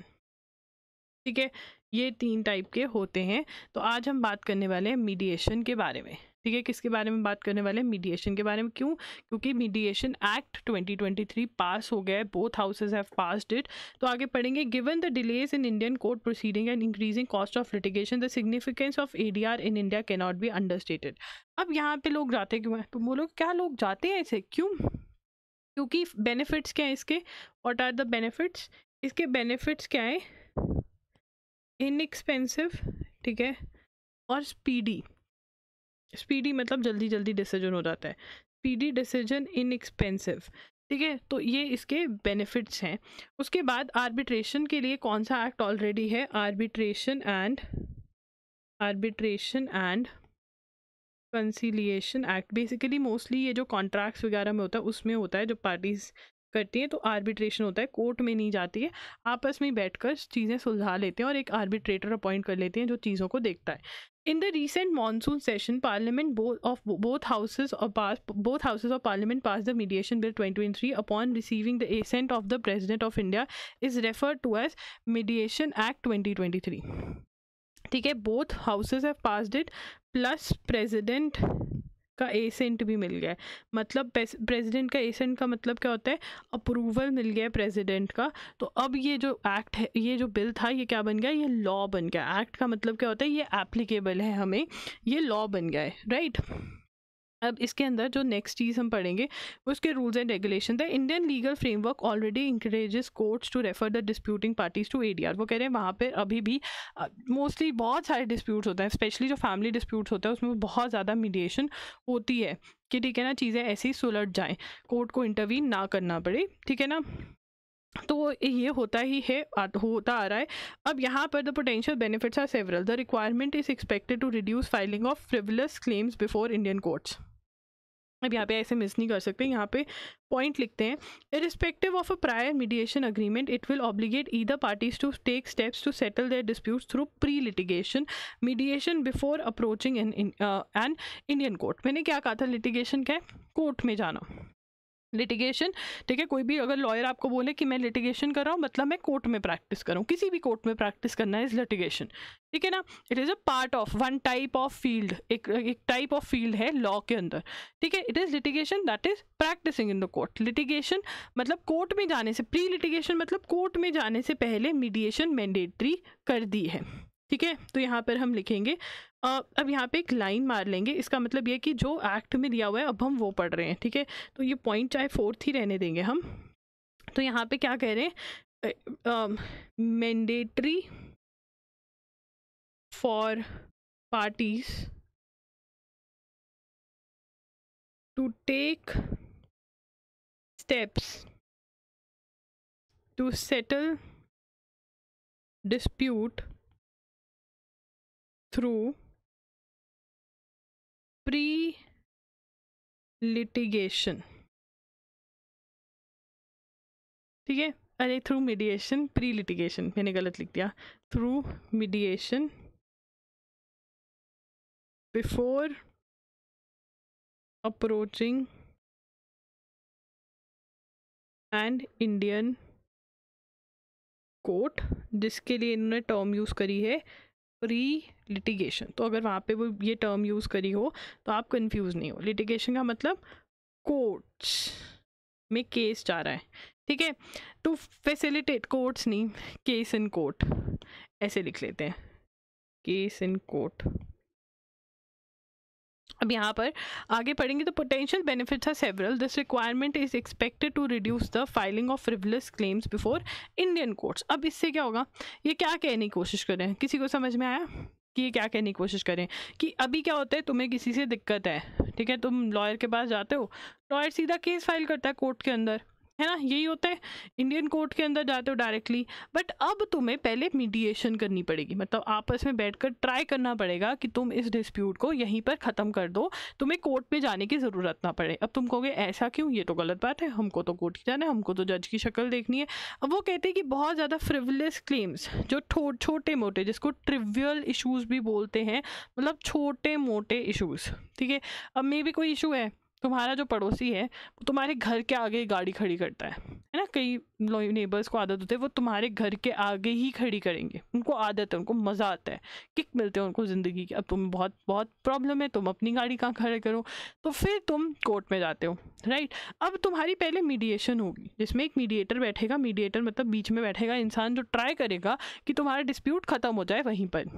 ठीक है ये तीन type के होते हैं तो आज हम बात करने वाले हैं मीडिएशन के बारे में ठीक है किसके बारे में बात करने वाले हैं मीडिएशन के बारे में क्यों क्योंकि मीडिएशन एक्ट 2023 पास हो गया है both houses have passed it तो आगे पढ़ेंगे given the delays in Indian court proceeding and increasing cost of litigation the significance of A in India cannot be understated अब यहाँ पे लोग जाते क्यों हैं तो बोलो क्या लोग जाते हैं ऐसे क्यों क्योंकि बेनिफिट्स क्या हैं इसके वॉट आर द बेनिफिट्स इसके बेनिफिट्स क्या हैं इनएक्सपेंसिव ठीक है और स्पीडी स्पीडी मतलब जल्दी जल्दी डिसीजन हो जाता है स्पीडी डिसीजन इनएक्सपेंसिव ठीक है तो ये इसके बेनिफिट्स हैं उसके बाद आर्बिट्रेशन के लिए कौन सा एक्ट ऑलरेडी है arbitration and arbitration and conciliation act basically mostly ये जो कॉन्ट्रैक्ट्स वगैरह में होता है उसमें होता है जो पार्टीज करती है तो आर्बिट्रेशन होता है कोर्ट में नहीं जाती है आपस में बैठकर चीज़ें सुलझा लेते हैं और एक आर्बिट्रेटर अपॉइंट कर लेते हैं जो चीज़ों को देखता है in the recent monsoon session parliament of both houses pass both houses of parliament pass the mediation bill twenty twenty three upon receiving the assent of the president of India is refer to as mediation act twenty twenty three ठीक है both houses have passed it plus president का assent भी मिल गया है मतलब president का accent का मतलब क्या होता है अप्रूवल मिल गया है प्रेसिडेंट का तो अब ये जो एक्ट है ये जो बिल था ये क्या बन गया ये लॉ बन गया एक्ट का मतलब क्या होता है ये एप्लीकेबल है हमें ये लॉ बन गया है राइट अब इसके अंदर जो नेक्स्ट चीज़ हम पढ़ेंगे उसके rules and regulation the Indian legal framework already encourages courts to refer the disputing parties to ADR वो कह रहे हैं वहाँ पर अभी भी मोस्टली uh, बहुत सारे डिस्प्यूट्स होते हैं स्पेशली जो फैमिली डिस्प्यूट्स होते हैं उसमें बहुत ज़्यादा मीडिएशन होती है कि ठीक है ना चीज़ें ऐसी सुलट जाएँ कोर्ट को इंटरवीन ना करना पड़े ठीक है ना तो ये होता ही है होता आ रहा है अब यहाँ पर the potential benefits are several the requirement is expected to reduce filing of frivolous claims before Indian courts अब यहाँ पे ऐसे मिस नहीं कर सकते यहाँ पे पॉइंट लिखते हैं irrespective of a prior mediation agreement it will obligate the parties to take steps to settle their dispute through pre litigation mediation before approaching an Indian court मैंने क्या कहा था लिटिगेशन क्या कोर्ट में जाना लिटिगेशन ठीक है कोई भी अगर लॉयर आपको बोले कि मैं लिटिगेशन कर रहा हूँ मतलब मैं कोर्ट में प्रैक्टिस कर रहा हूँ किसी भी कोर्ट में प्रैक्टिस करना है इज लिटिगेशन ठीक है ना it is a part of one type of field एक एक टाइप ऑफ फील्ड है लॉ के अंदर ठीक है it is litigation that is practising in the court litigation मतलब कोर्ट में जाने से प्री लिटिगेशन मतलब कोर्ट में जाने से पहले मीडिएशन मैंडेटरी कर दी है ठीक है तो यहाँ पर हम लिखेंगे अब यहाँ पे एक लाइन मार लेंगे इसका मतलब ये कि जो एक्ट में दिया हुआ है अब हम वो पढ़ रहे हैं ठीक है तो ये पॉइंट चाहे फोर्थ ही रहने देंगे हम तो यहाँ पे क्या कह रहे हैं mandatory for parties to take steps to settle dispute through pre litigation ठीक है अरे थ्रू मीडिएशन प्री लिटिगेशन मैंने गलत लिख दिया through mediation before approaching and Indian court जिसके लिए इन्होंने टर्म यूज़ करी है प्री लिटिगेशन तो अगर वहाँ पे वो ये टर्म यूज़ करी हो तो आप कंफ्यूज नहीं हो लिटिगेशन का मतलब कोर्ट्स में केस जा रहा है ठीक है टू फैसिलिटेट कोर्ट्स नहीं केस इन कोर्ट ऐसे लिख लेते हैं केस इन कोर्ट अब यहाँ पर आगे पढ़ेंगे तो potential benefits are several this requirement is expected to reduce the filing of frivolous claims before Indian courts अब इससे क्या होगा ये क्या कहने की कोशिश करें किसी को समझ में आया कि ये क्या कहने की कोशिश करें कि अभी क्या होता है तुम्हें किसी से दिक्कत है ठीक है तुम लॉयर के पास जाते हो लॉयर सीधा केस फाइल करता है कोर्ट के अंदर है ना यही होता है इंडियन कोर्ट के अंदर जाते हो डायरेक्टली बट अब तुम्हें पहले मीडिएशन करनी पड़ेगी मतलब आपस में बैठकर ट्राई करना पड़ेगा कि तुम इस डिस्प्यूट को यहीं पर ख़त्म कर दो तुम्हें कोर्ट में जाने की ज़रूरत ना पड़े अब तुम कहोगे ऐसा क्यों ये तो गलत बात है हमको तो कोर्ट की जाना है हमको तो जज की शक्ल देखनी है अब वो कहते हैं कि बहुत ज़्यादा फ्रिवलेस क्लेम्स जो छोटे मोटे जिसको ट्रिवियल इशूज़ भी बोलते हैं मतलब छोटे मोटे इशूज़ ठीक है अब मे भी कोई इशू है तुम्हारा जो पड़ोसी है वो तुम्हारे घर के आगे गाड़ी खड़ी करता है है ना कई नेबर्स को आदत होती है वो तुम्हारे घर के आगे ही खड़ी करेंगे उनको आदत है उनको मज़ा आता है किक मिलते हैं उनको ज़िंदगी की अब तुम बहुत बहुत प्रॉब्लम है तुम अपनी गाड़ी कहाँ खड़े करो तो फिर तुम कोर्ट में जाते हो राइट अब तुम्हारी पहले मीडिएशन होगी जिसमें एक मीडिएटर बैठेगा मीडिएटर मतलब बीच में बैठेगा इंसान जो ट्राई करेगा कि तुम्हारा डिस्प्यूट ख़त्म हो जाए वहीं पर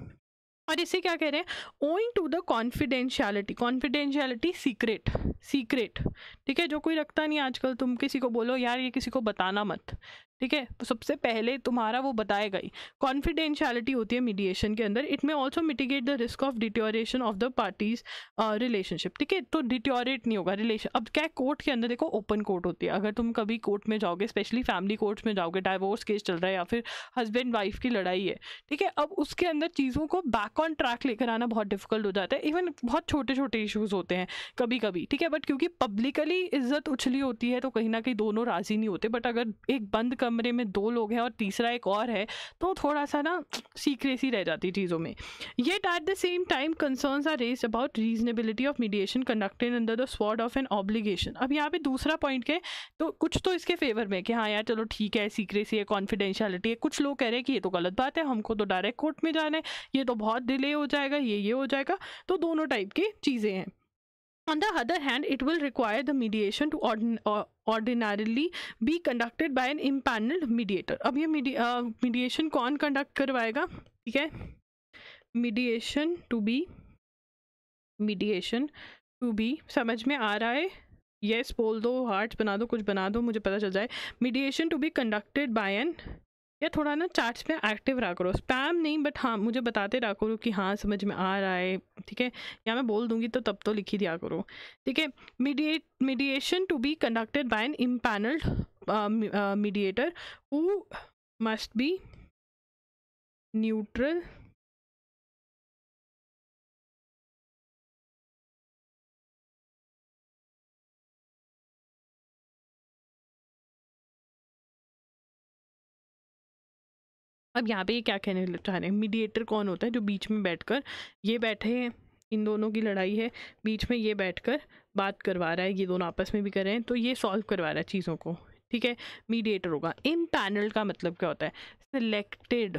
और इसे क्या कह रहे हैं owing to the confidentiality confidentiality secret secret ठीक है जो कोई रखता नहीं आजकल तुम किसी को बोलो यार ये किसी को बताना मत ठीक है तो सबसे पहले तुम्हारा वो बताएगा ही कॉन्फिडेंशियलिटी होती है मीडिएशन के अंदर it may also mitigate the risk of deterioration of the parties relationship ठीक है तो डिट्योरेट नहीं होगा रिलेशन अब क्या कोर्ट के अंदर देखो ओपन कोर्ट होती है अगर तुम कभी कोर्ट में जाओगे स्पेशली फैमिली कोर्ट में जाओगे डाइवोर्स केस चल रहा है या फिर हस्बैंड वाइफ की लड़ाई है ठीक है अब उसके अंदर चीज़ों को बैक ऑन ट्रैक लेकर आना बहुत डिफिकल्ट हो जाता है इवन बहुत छोटे छोटे इशूज़ होते हैं कभी कभी ठीक है बट क्योंकि पब्लिकली इज्जत उछली होती है तो कहीं ना कहीं दोनों राजी नहीं होते बट अगर एक बंद कर कमरे में दो लोग हैं और तीसरा एक और है तो थोड़ा सा ना सीक्रेसी रह जाती चीज़ों में yet at the same time concern are raise about reasonability of mediation conducted under the sword of an obligation अब यहाँ पे दूसरा पॉइंट के तो कुछ तो इसके फेवर में कि हाँ यार चलो ठीक है सीक्रेसी है कॉन्फिडेंशियलिटी है कुछ लोग कह रहे हैं कि ये तो गलत बात है हमको तो डायरेक्ट कोर्ट में जाना है ये तो बहुत डिले हो जाएगा ये ये हो जाएगा तो दोनों टाइप की चीज़ें हैं On the other hand, it will require the mediation to ordin uh, ordinarily be conducted by an impaneled mediator. ab ye medi uh, mediation kon conduct karwayega theek hai mediation to be mediation to be samajh mein aa raha hai yes, bol do hearts bana do kuch bana do mujhe pata chal jaye mediation to be conducted by an या थोड़ा ना chats में active रहा करो spam नहीं but हाँ मुझे बताते रहा करो कि हाँ समझ में आ रहा है ठीक है या मैं बोल दूंगी तो तब तो लिख ही दिया करो ठीक है mediate mediation to be conducted by an empanelled mediator who must be neutral अब यहाँ पे ये क्या कहने चाह रहे हैं मीडिएटर कौन होता है जो बीच में बैठकर ये बैठे हैं इन दोनों की लड़ाई है बीच में ये बैठकर बात करवा रहा है ये दोनों आपस में भी कर रहे हैं तो ये सॉल्व करवा रहा है चीज़ों को ठीक है मीडिएटर होगा इन पैनल का मतलब क्या होता है सिलेक्टेड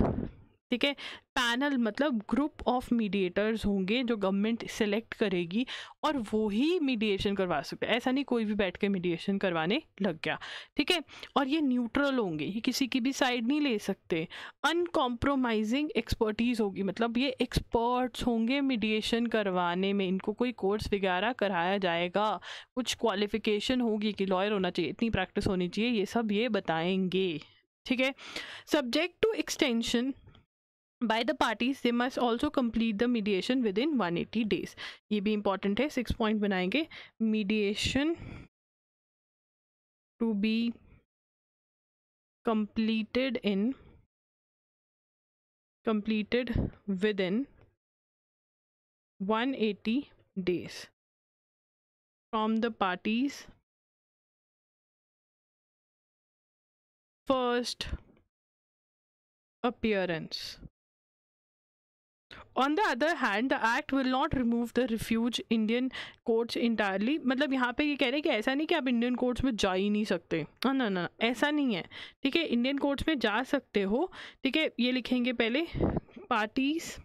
ठीक है पैनल मतलब ग्रुप ऑफ मीडिएटर्स होंगे जो गवर्नमेंट सेलेक्ट करेगी और वो ही मीडिएशन करवा सकते हैं ऐसा नहीं कोई भी बैठ के मीडिएशन करवाने लग गया ठीक है और ये न्यूट्रल होंगे ये किसी की भी साइड नहीं ले सकते अनकॉम्प्रोमाइजिंग एक्सपर्टीज़ होगी मतलब ये एक्सपर्ट्स होंगे मीडिएशन करवाने में इनको कोई कोर्स वगैरह कराया जाएगा कुछ क्वालिफिकेशन होगी कि लॉयर होना चाहिए इतनी प्रैक्टिस होनी चाहिए ये सब ये बताएंगे ठीक है subject to extension by the parties they must also complete the mediation within 180 days ये भी important है six point बनाएंगे mediation to be completed in completed within 180 days from the parties first appearance on the other hand the act will not remove the refuge Indian courts entirely मतलब यहाँ पे ये कह रहे हैं कि ऐसा नहीं कि आप इंडियन कोर्ट्स में जा ही नहीं सकते ना हाँ, ना ना ऐसा नहीं है ठीक है इंडियन कोर्ट्स में जा सकते हो ठीक है ये लिखेंगे पहले parties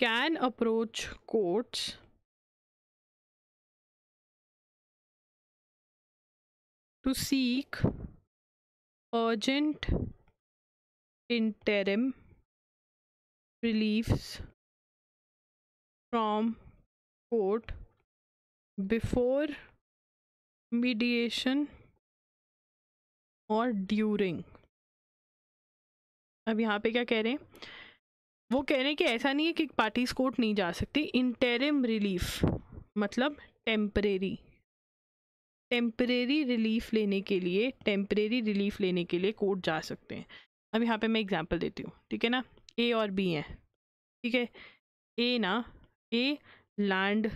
can approach courts to seek urgent interim reliefs from court before mediation और ड्यूरिंग अब यहाँ पे क्या कह रहे हैं वो कह रहे हैं कि ऐसा नहीं है कि पार्टीज कोर्ट नहीं जा सकती इंटेरिम रिलीफ मतलब टेम्परेरी टेम्परेरी रिलीफ लेने के लिए टेम्परेरी रिलीफ लेने के लिए कोर्ट जा सकते हैं अब यहाँ पे मैं एग्जांपल देती हूँ ठीक है ना ए और बी हैं ठीक है ए ना ए लैंड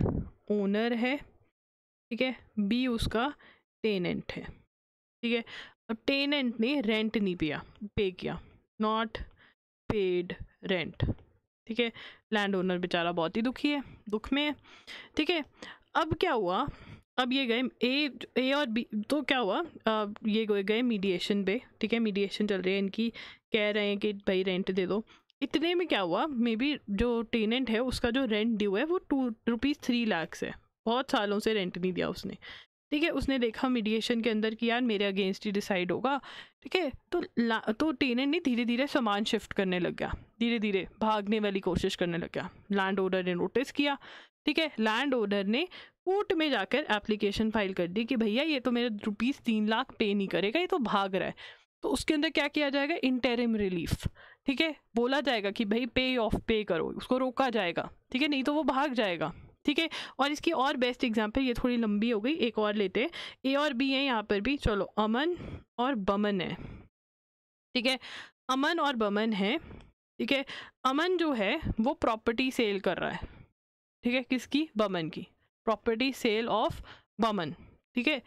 ओनर है ठीक है बी उसका टेनेंट है ठीक है और टेनेंट ने रेंट नहीं पिया पे किया नॉट पेड रेंट ठीक है लैंड ओनर बेचारा बहुत ही दुखी है दुख में है ठीक है अब क्या हुआ अब ये गए ए ए और बी तो क्या हुआ अब ये गए गए मीडिएशन पे ठीक है मीडिएशन चल रही है इनकी कह रहे हैं कि भाई रेंट दे दो इतने में क्या हुआ मे बी जो टेनेंट है उसका जो रेंट ड्यू है वो टू रुपीज़ थ्री लाख है बहुत सालों से रेंट नहीं दिया उसने ठीक है उसने देखा मीडिएशन के अंदर कि यार मेरे अगेंस्ट ही डिसाइड होगा ठीक है तो तो टेनेंट ने धीरे धीरे सामान शिफ्ट करने लग गया धीरे धीरे भागने वाली कोशिश करने लग गया लैंड ओनर ने नोटिस किया ठीक है लैंड ओनर ने कोर्ट में जाकर एप्लीकेशन फाइल कर दी कि भैया ये तो मेरे रुपीज़ तीन लाख पे नहीं करेगा ये तो भाग रहा है तो उसके अंदर क्या किया जाएगा इंटेरिम रिलीफ ठीक है बोला जाएगा कि भाई पे ऑफ पे करो उसको रोका जाएगा ठीक है नहीं तो वो भाग जाएगा ठीक है और इसकी और बेस्ट एग्जाम्पल ये थोड़ी लंबी हो गई एक और लेते हैं ए और बी है यहाँ पर भी चलो अमन और बमन है ठीक है अमन और बमन है ठीक है अमन जो है वो प्रॉपर्टी सेल कर रहा है ठीक है किसकी बमन की प्रॉपर्टी सेल ऑफ बमन ठीक है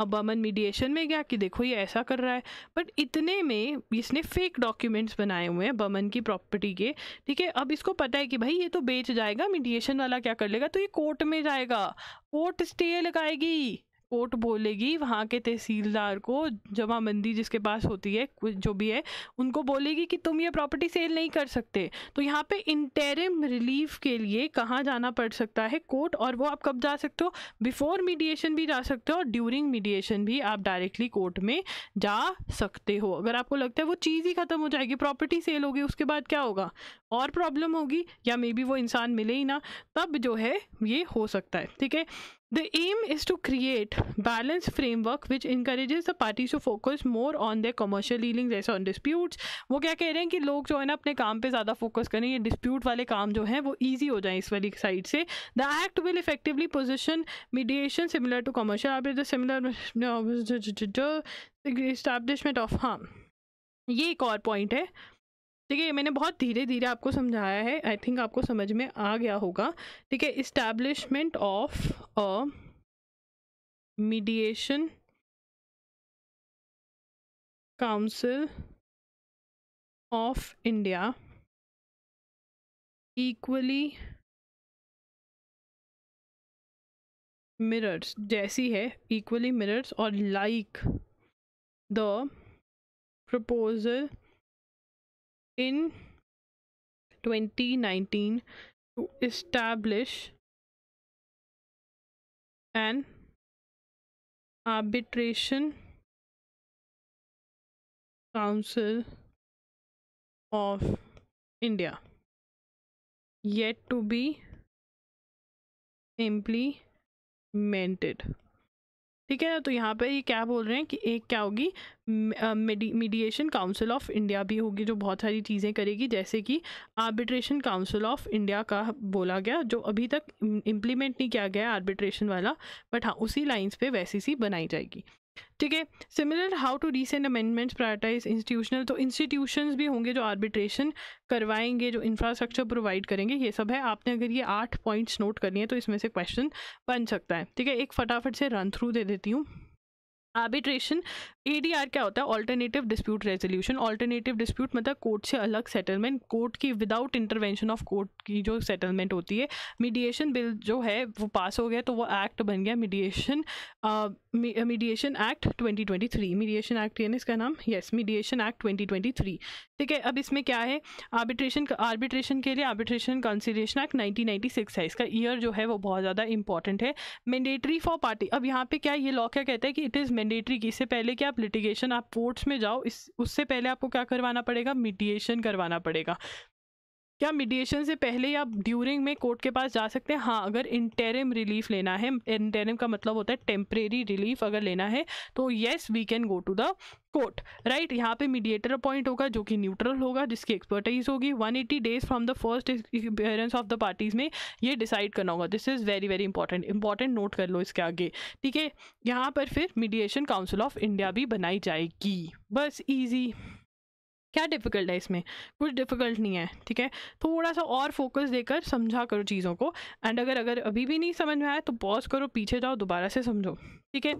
अबामन मीडिएशन में गया कि देखो ये ऐसा कर रहा है बट इतने में इसने फेक डॉक्यूमेंट्स बनाए हुए हैं बमन की प्रॉपर्टी के ठीक है अब इसको पता है कि भाई ये तो बेच जाएगा मीडिएशन वाला क्या कर लेगा तो ये कोर्ट में जाएगा कोर्ट स्टे लगाएगी कोर्ट बोलेगी वहाँ के तहसीलदार को जमाबंदी जिसके पास होती है जो भी है उनको बोलेगी कि तुम ये प्रॉपर्टी सेल नहीं कर सकते तो यहाँ पे इंटेरिम रिलीफ के लिए कहाँ जाना पड़ सकता है कोर्ट और वो आप कब जा सकते हो बिफोर मीडिएशन भी जा सकते हो और ड्यूरिंग मीडिएशन भी आप डायरेक्टली कोर्ट में जा सकते हो अगर आपको लगता है वो चीज़ ही ख़त्म हो जाएगी प्रॉपर्टी सेल होगी उसके बाद क्या होगा और प्रॉब्लम होगी या मे बी वो इंसान मिले ही ना तब जो है ये हो सकता है ठीक है the aim is to create balance framework which encourages the parties to focus more on the commercial dealing जैसे ऑन डिस्प्यूट वो क्या कह रहे हैं कि लोग जो है ना अपने काम पे ज़्यादा फोकस करें ये डिस्प्यूट वाले काम जो हैं वो ईजी हो जाएं इस वाली साइड से the act will effectively position mediation similar to commercial arbitrage similar establishment of हाँ ये एक और पॉइंट है देखिए मैंने बहुत धीरे धीरे आपको समझाया है आई थिंक आपको समझ में आ गया होगा ठीक है establishment of a mediation council of India equally mirrors जैसी है इक्वली मिरर्स और like the proposal in 2019 to establish an arbitration council of india yet to be implemented ठीक है तो यहाँ पर ये क्या बोल रहे हैं कि एक क्या होगी मीडिएशन काउंसिल ऑफ इंडिया भी होगी जो बहुत सारी चीज़ें करेगी जैसे कि आर्बिट्रेशन काउंसिल ऑफ इंडिया का बोला गया जो अभी तक इम्प्लीमेंट नहीं किया गया आर्बिट्रेशन वाला बट हाँ उसी लाइंस पे वैसी सी बनाई जाएगी ठीक है similar how to recent amendments prioritise institutional तो इंस्टीट्यूशंस भी होंगे जो आर्बिट्रेशन करवाएंगे जो इंफ्रास्ट्रक्चर प्रोवाइड करेंगे ये सब है आपने अगर ये आठ पॉइंट्स नोट करनी है तो इसमें से क्वेश्चन बन सकता है ठीक है एक फटाफट से रन थ्रू दे देती हूँ आर्बिट्रेशन एडीआर क्या होता है alternative dispute resolution alternative dispute मतलब कोर्ट से अलग सेटलमेंट कोर्ट की विदाउट इंटरवेंशन ऑफ कोर्ट की जो सेटलमेंट होती है मीडिएशन बिल जो है वो पास हो गया तो वो एक्ट बन गया mediation mediation act 2023 mediation act यानी इसका नाम यस मीडिएशन एक्ट 2023 ठीक है अब इसमें क्या है आर्बिट्रेशन आर्बिट्रेशन के लिए आर्बिट्रेशन कंसिडरेशन एक्ट 1996 है इसका ईयर जो है वो बहुत ज़्यादा इंपॉर्टेंट है मैंडेटरी फॉर पार्टी अब यहाँ पे क्या ये लॉ क्या कहता है कि इट इज़ मैंडेटरी कि इससे पहले कि आप लिटिगेशन आप कोर्ट्स में जाओ इस उससे पहले आपको क्या करवाना पड़ेगा मीडिएशन करवाना पड़ेगा क्या मीडिएशन से पहले या ड्यूरिंग में कोर्ट के पास जा सकते हैं हाँ अगर इंटेरिम रिलीफ लेना है इंटेरिम का मतलब होता है टेम्परेरी रिलीफ अगर लेना है तो yes we can go to the court right यहाँ पे मीडिएटर अपॉइंट होगा जो कि न्यूट्रल होगा जिसकी एक्सपर्टाइज होगी 180 days from the first appearance of the parties में ये डिसाइड करना होगा this is very very important important note कर लो इसके आगे ठीक है यहाँ पर फिर मीडिएशन काउंसिल ऑफ इंडिया भी बनाई जाएगी बस ईजी क्या डिफ़िकल्ट है इसमें कुछ डिफ़िकल्ट नहीं है ठीक है थोड़ा सा और फोकस देकर समझा करो चीज़ों को एंड अगर अगर अभी भी नहीं समझ में आया तो पॉज करो पीछे जाओ दोबारा से समझो ठीक है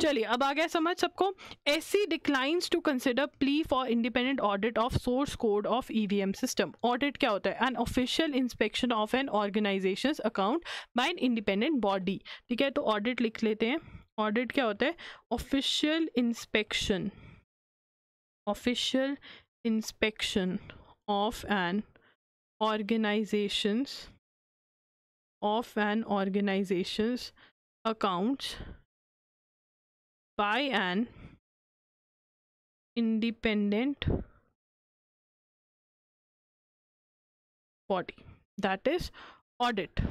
चलिए अब आ गया समझ सबको ऐसी declines to consider plea for independent audit of source code of e system audit क्या होता है an official inspection of an organisation account by an independent body ठीक है तो ऑडिट लिख लेते हैं ऑडिट क्या होता है official inspection official inspection of an organization's of an organization's accounts by an independent body that is audit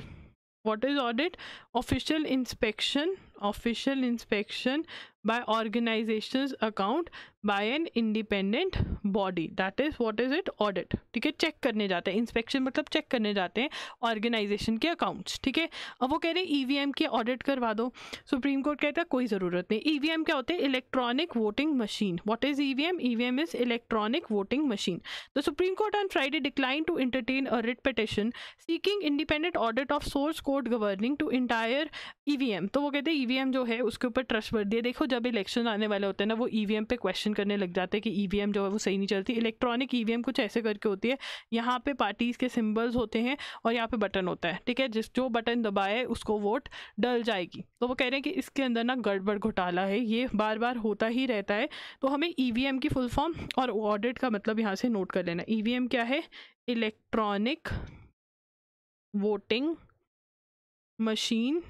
what is audit official inspection official inspection by organization's account by an independent body that is what is it audit ठीक है check करने जाते हैं inspection मतलब check करने जाते हैं organisation के अकाउंट्स ठीक है अब वो कह रहे हैं ईवीएम e की ऑडिट करवा दो सुप्रीम कोर्ट कहता है कोई ज़रूरत नहीं ईवीएम e क्या होते हैं electronic voting machine what is EVM EVM is electronic voting machine the Supreme Court on Friday decline to entertain a writ petition seeking independent audit of source code governing to entire EVM तो वो कहते हैं EVM e जो है उसके ऊपर trust बढ़ दिया देखो जब इलेक्शन आने वाले होते हैं ना वो ईवीएम e पे क्वेश्चन करने लग जाते हैं कि ईवीएम e जो है वो सही नहीं चलती इलेक्ट्रॉनिक ईवीएम कुछ ऐसे करके होती है यहाँ पे पार्टीज़ के सिंबल्स होते हैं और यहाँ पे बटन होता है ठीक है जिस जो बटन दबाए उसको वोट डल जाएगी तो वो कह रहे हैं कि इसके अंदर ना गड़बड़ घोटाला है ये बार बार होता ही रहता है तो हमें ई की फुल फॉर्म और ऑडिट का मतलब यहाँ से नोट कर लेना ई क्या है इलेक्ट्रॉनिक वोटिंग मशीन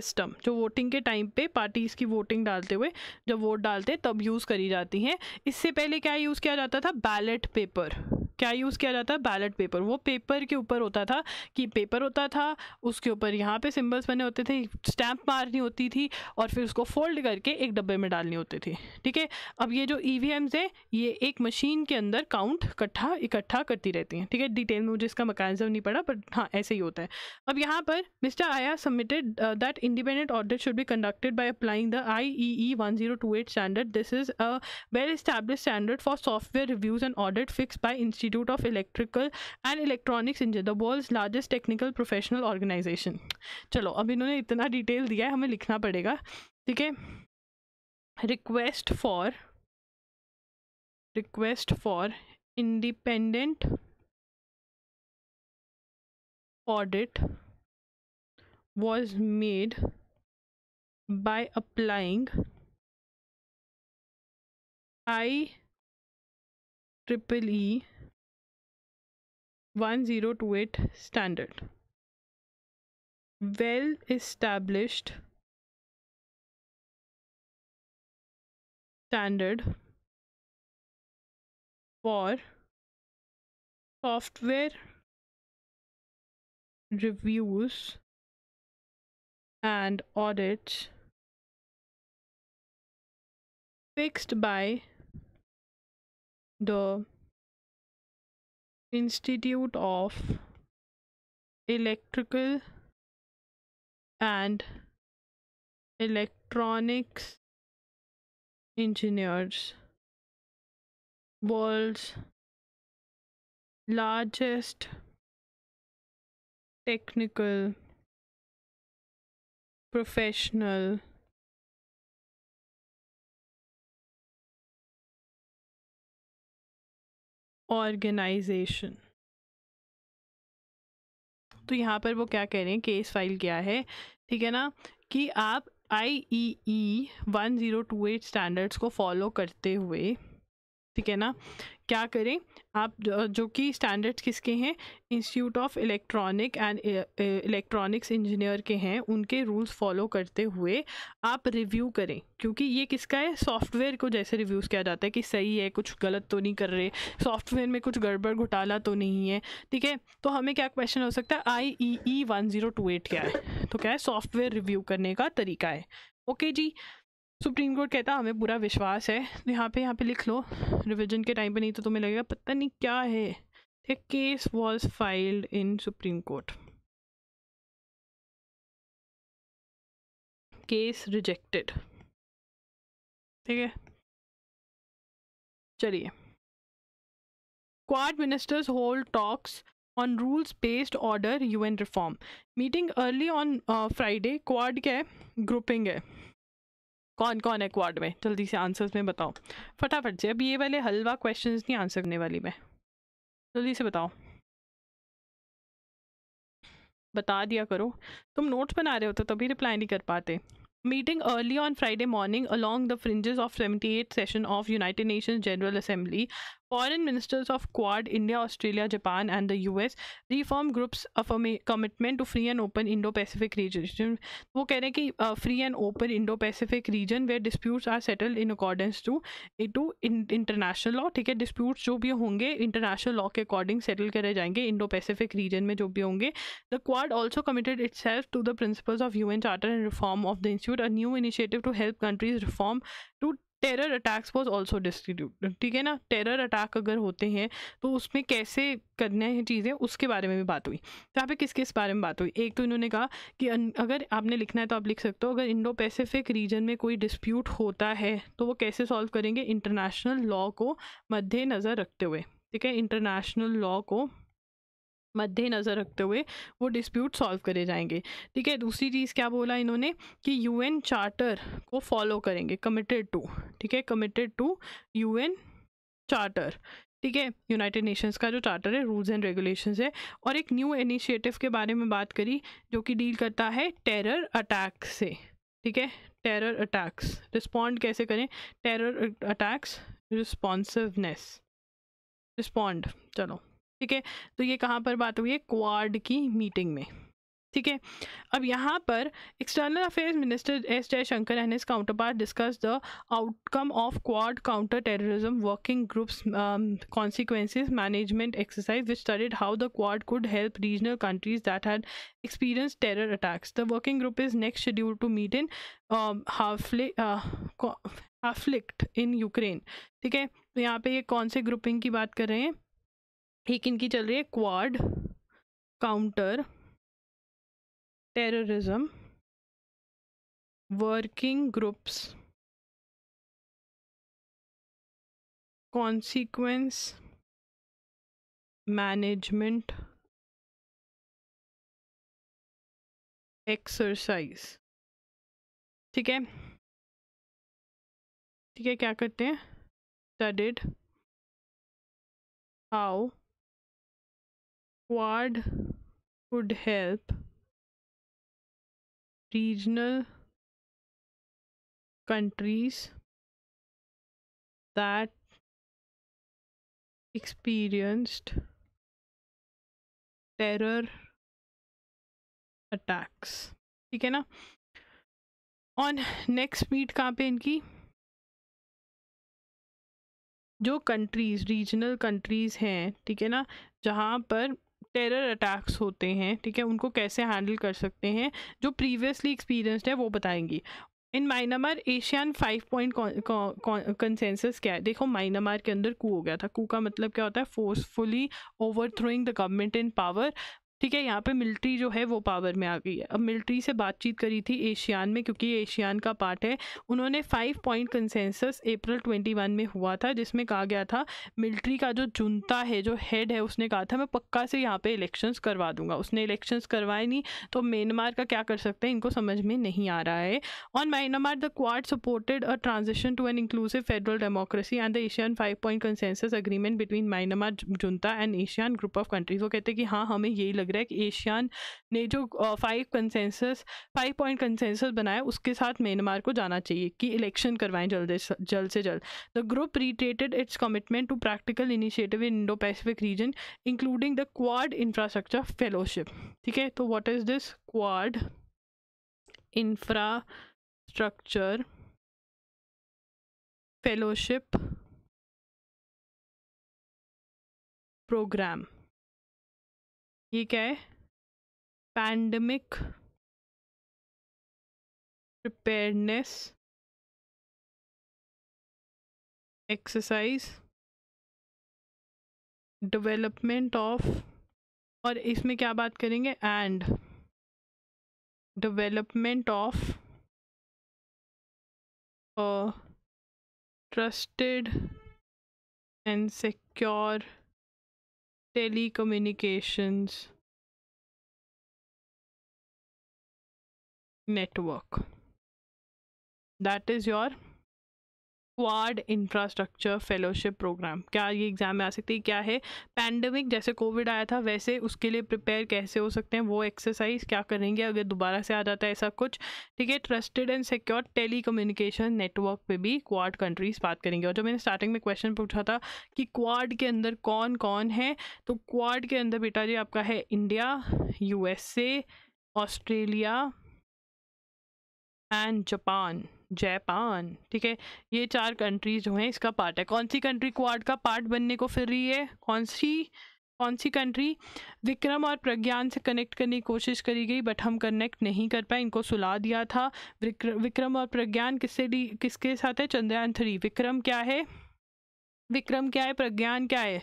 सिस्टम जो वोटिंग के टाइम पे पार्टीज़ की वोटिंग डालते हुए जब वोट डालते हैं तब यूज़ करी जाती हैं इससे पहले क्या यूज़ किया जाता था बैलेट पेपर क्या यूज़ किया जाता है बैलेट पेपर वो पेपर के ऊपर होता था कि पेपर होता था उसके ऊपर यहाँ पे सिंबल्स बने होते थे स्टैंप मारनी होती थी और फिर उसको फोल्ड करके एक डब्बे में डालनी होती थी ठीक है अब ये जो ई वी एम्स है ये एक मशीन के अंदर काउंट इकट्ठा इकट्ठा करती रहती हैं ठीक है डिटेल में मुझे इसका मकैनिज्म नहीं पड़ा बट हाँ ऐसे ही होता है अब यहाँ पर मिस्टर आया submitted that independent audit should be conducted by applying the I E E one zero two eight standard this is a well establish standard for software reviews and audit fix by Institute Institute of Electrical and Electronics Engineer the world largest technical professional organisation चलो अब इन्होंने इतना detail दिया है हमें लिखना पड़ेगा ठीक है request for request for independent audit was made by applying I triple E 1028 standard well established standard for software reviews and audits fixed by the institute of electrical and electronics engineers world's largest technical professional organisation तो यहाँ पर वो क्या कह रहे हैं case file किया है ठीक है ना कि आप I E E one zero two eight standards को फॉलो करते हुए ठीक है ना क्या करें आप जो कि स्टैंडर्ड्स किसके हैं Institute of Electronic and Electronics Engineer के हैं उनके रूल्स फॉलो करते हुए आप रिव्यू करें क्योंकि ये किसका है सॉफ्टवेयर को जैसे रिव्यूज़ किया जाता है कि सही है कुछ गलत तो नहीं कर रहे सॉफ्टवेयर में कुछ गड़बड़ घोटाला तो नहीं है ठीक है तो हमें क्या क्वेश्चन हो सकता है I E E one zero two eight क्या है तो क्या है सॉफ्टवेयर रिव्यू करने का तरीका है ओके जी सुप्रीम कोर्ट कहता हमें पूरा विश्वास है यहाँ पे यहाँ पे लिख लो रिविजन के टाइम पे नहीं तो तुम्हें लगेगा पता नहीं क्या है case was filed in Supreme Court case rejected ठीक है चलिए Quad ministers hold talks on rules based order U UN reform meeting early on Friday Quad क्या है ग्रुपिंग है कौन कौन है क्वाड में जल्दी से आंसर्स में बताओ फटाफट से अब ये वाले हलवा क्वेश्चंस नहीं आंसर करने वाली मैं जल्दी से बताओ बता दिया करो तुम नोट्स बना रहे हो तो तभी रिप्लाई नहीं कर पाते meeting early on Friday morning along the fringes of seventy eight session of United Nations General Assembly Foreign ministers of Quad, India, Australia, Japan, and the US reform groups affirm commitment to free and open Indo-Pacific region. वो कह रहे हैं कि free and open Indo Pacific region where disputes are settled in accordance to to international law ठीक है disputes जो भी होंगे इंटरनेशनल लॉ के अकॉर्डिंग सेटल करे जाएंगे इंडो पैसिफिक रीजन में जो भी होंगे the Quad also committed itself to the principles of human charter and reform of the institute a new initiative to help countries reform to terror attacks was also distribute ठीक है ना terror attack अगर होते हैं तो उसमें कैसे करने हैं चीज़ें उसके बारे में भी बात हुई तो यहाँ पे किस किस बारे में बात हुई एक तो इन्होंने कहा कि अगर आपने लिखना है तो आप लिख सकते हो अगर इंडो पैसिफिक रीजन में कोई डिस्प्यूट होता है तो वो कैसे सॉल्व करेंगे इंटरनेशनल लॉ को मद्देनज़र रखते हुए ठीक है इंटरनेशनल लॉ को मद्देनज़र रखते हुए वो डिस्प्यूट सॉल्व करे जाएंगे ठीक है दूसरी चीज़ क्या बोला इन्होंने कि यूएन चार्टर को फॉलो करेंगे कमिटेड टू ठीक है कमिटेड टू यूएन चार्टर ठीक है यूनाइटेड नेशंस का जो चार्टर है रूल्स एंड रेगुलेशंस है और एक न्यू इनिशिएटिव के बारे में बात करी जो कि डील करता है टेरर अटैक से ठीक है टेरर अटैक्स रिस्पॉन्ड कैसे करें टेरर अटैक्स रिस्पॉन्सिवनेस रिस्पॉन्ड चलो ठीक है तो ये कहाँ पर बात हुई है क्वाड की मीटिंग में ठीक है अब यहाँ पर external affairs minister S Jaishankar and his counterpart discuss the outcome of Quad counter terrorism working groups consequences management exercise which studied how the Quad could help regional countries that had experience terror attacks the working group is next schedule to meet in हाफ्लिक्ट in Ukraine ठीक है तो यहाँ पे ये कौन से grouping की बात कर रहे हैं एक इनकी चल रही है Quad counter terrorism working groups consequence management exercise ठीक है ठीक है क्या करते हैं studied how quad could help regional countries that experienced terror attacks ठीक है ना on next meet कहाँ पे इनकी जो countries regional countries हैं ठीक है ना जहाँ पर टेरर अटैक्स होते हैं ठीक है उनको कैसे हैंडल कर सकते हैं जो प्रीवियसली एक्सपीरियंसड है वो बताएंगी in Myanmar ASEAN five point consensus क्या है देखो माइनामार के अंदर कू हो गया था कू का मतलब क्या होता है forcefully overthrowing the government in power ठीक है यहाँ पे मिलिट्री जो है वो पावर में आ गई है अब मिलिट्री से बातचीत करी थी एशियान में क्योंकि एशियान का पार्ट है उन्होंने five point consensus April twenty one में हुआ था जिसमें कहा गया था मिलिट्री का जो जुनता है जो हेड है उसने कहा था मैं पक्का से यहाँ पे इलेक्शंस करवा दूंगा उसने इलेक्शंस करवाए नहीं तो म्यांमार का क्या कर सकते हैं इनको समझ में नहीं आ रहा है on Myanmar the Quad supported a transition to an inclusive federal democracy and the ASEAN five point consensus agreement between Myanmar junta and ASEAN group of countries वो कहते हैं कि हाँ हमें यही लग रहा है कि एशियान ने जो five consensus five point consensus बनाया उसके साथ म्यांमार को जाना चाहिए कि इलेक्शन करवाएं जल्द जल्द से जल्द the group reiterated its commitment to practical initiative in Indo Pacific region including the Quad infrastructure fellowship ठीक है तो what is this Quad infrastructure fellowship programme ये क्या है pandemic preparedness exercise development of और इसमें क्या बात करेंगे and development of trusted and secure telecommunications network that is your Quad infrastructure fellowship programme क्या ये एग्ज़ाम में आ सकती है क्या है पैंडमिक जैसे कोविड आया था वैसे उसके लिए प्रिपेयर कैसे हो सकते हैं वो एक्सरसाइज क्या करेंगे अगर दोबारा से आ जाता है ऐसा कुछ ठीक है trusted and secure telecommunication network पर भी क्वाड कंट्रीज़ बात करेंगे और जो मैंने स्टार्टिंग में क्वेश्चन पूछा था कि क्वाड के अंदर कौन कौन है तो क्वाड के अंदर बेटा जी आपका है India USA Australia and Japan Japan ठीक है ये चार कंट्रीज जो हैं इसका पार्ट है कौन सी कंट्री क्वाड का पार्ट बनने को फिर रही है कौन सी कौन सी कंट्री विक्रम और प्रज्ञान से कनेक्ट करने की कोशिश करी गई बट हम कनेक्ट नहीं कर पाए इनको सुला दिया था विक्र, विक्रम और प्रज्ञान किससे किसके साथ है चंद्रयान थ्री विक्रम क्या है विक्रम क्या है प्रज्ञान क्या है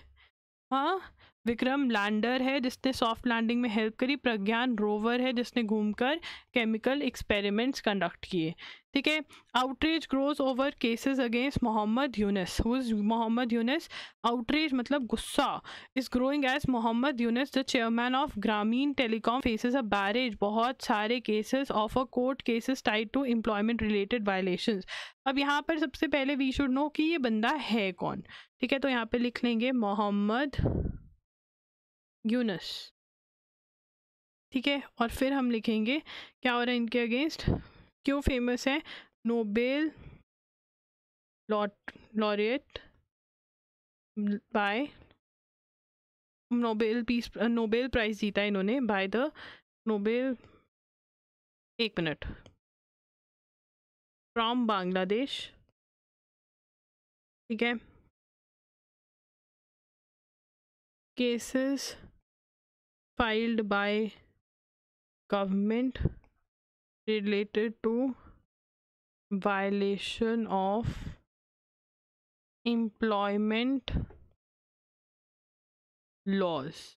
हाँ विक्रम लैंडर है जिसने सॉफ्ट लैंडिंग में हेल्प करी प्रज्ञान रोवर है जिसने घूमकर केमिकल एक्सपेरिमेंट्स कंडक्ट किए ठीक है outreach grows over cases against Muhammad Yunus who is Muhammad Yunus outreach मतलब गुस्सा is growing as Muhammad Yunus the chairman of Grameen Telecom faces a barrage बहुत सारे cases of a court cases tied to employment related violation अब यहाँ पर सबसे पहले वी शुड नो कि ये बंदा है कौन ठीक है तो यहाँ पर लिख लेंगे मोहम्मद यूनस ठीक है और फिर हम लिखेंगे क्या हो रहा है इनके अगेंस्ट क्यों फेमस है Nobel lot laureate by Nobel peace Nobel prize जीता इन्होंने बाय द नोबेल एक मिनट फ्रॉम बांग्लादेश ठीक है cases filed by government related to violation of employment laws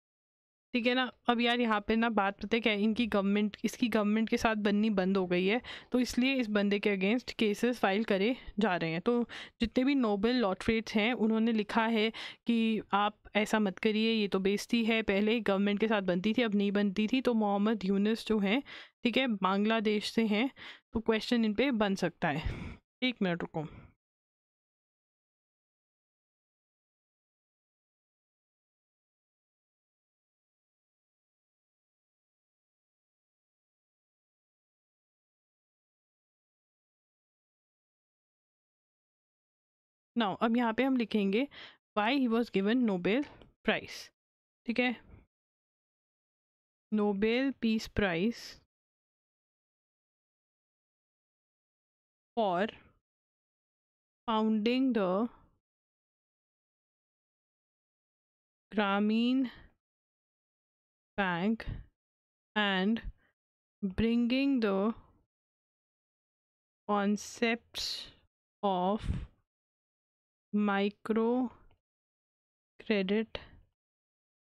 ठीक है ना अब यार यहाँ पे ना बात पता है क्या इनकी गवर्नमेंट इसकी गवर्नमेंट के साथ बननी बंद हो गई है तो इसलिए इस बंदे के अगेंस्ट केसेस फाइल करे जा रहे हैं तो जितने भी नोबल लॉटरेट्स हैं उन्होंने लिखा है कि आप ऐसा मत करिए ये तो बेजती है पहले गवर्नमेंट के साथ बनती थी अब नहीं बनती थी तो मोहम्मद यूनिस जो हैं ठीक है बांग्लादेश से हैं तो क्वेश्चन इन पर बन सकता है एक मिनट रुको नाउ अब यहाँ पे हम लिखेंगे why he was given Nobel prize ठीक है Nobel peace prize for founding the Grameen bank and bringing the concept of micro credit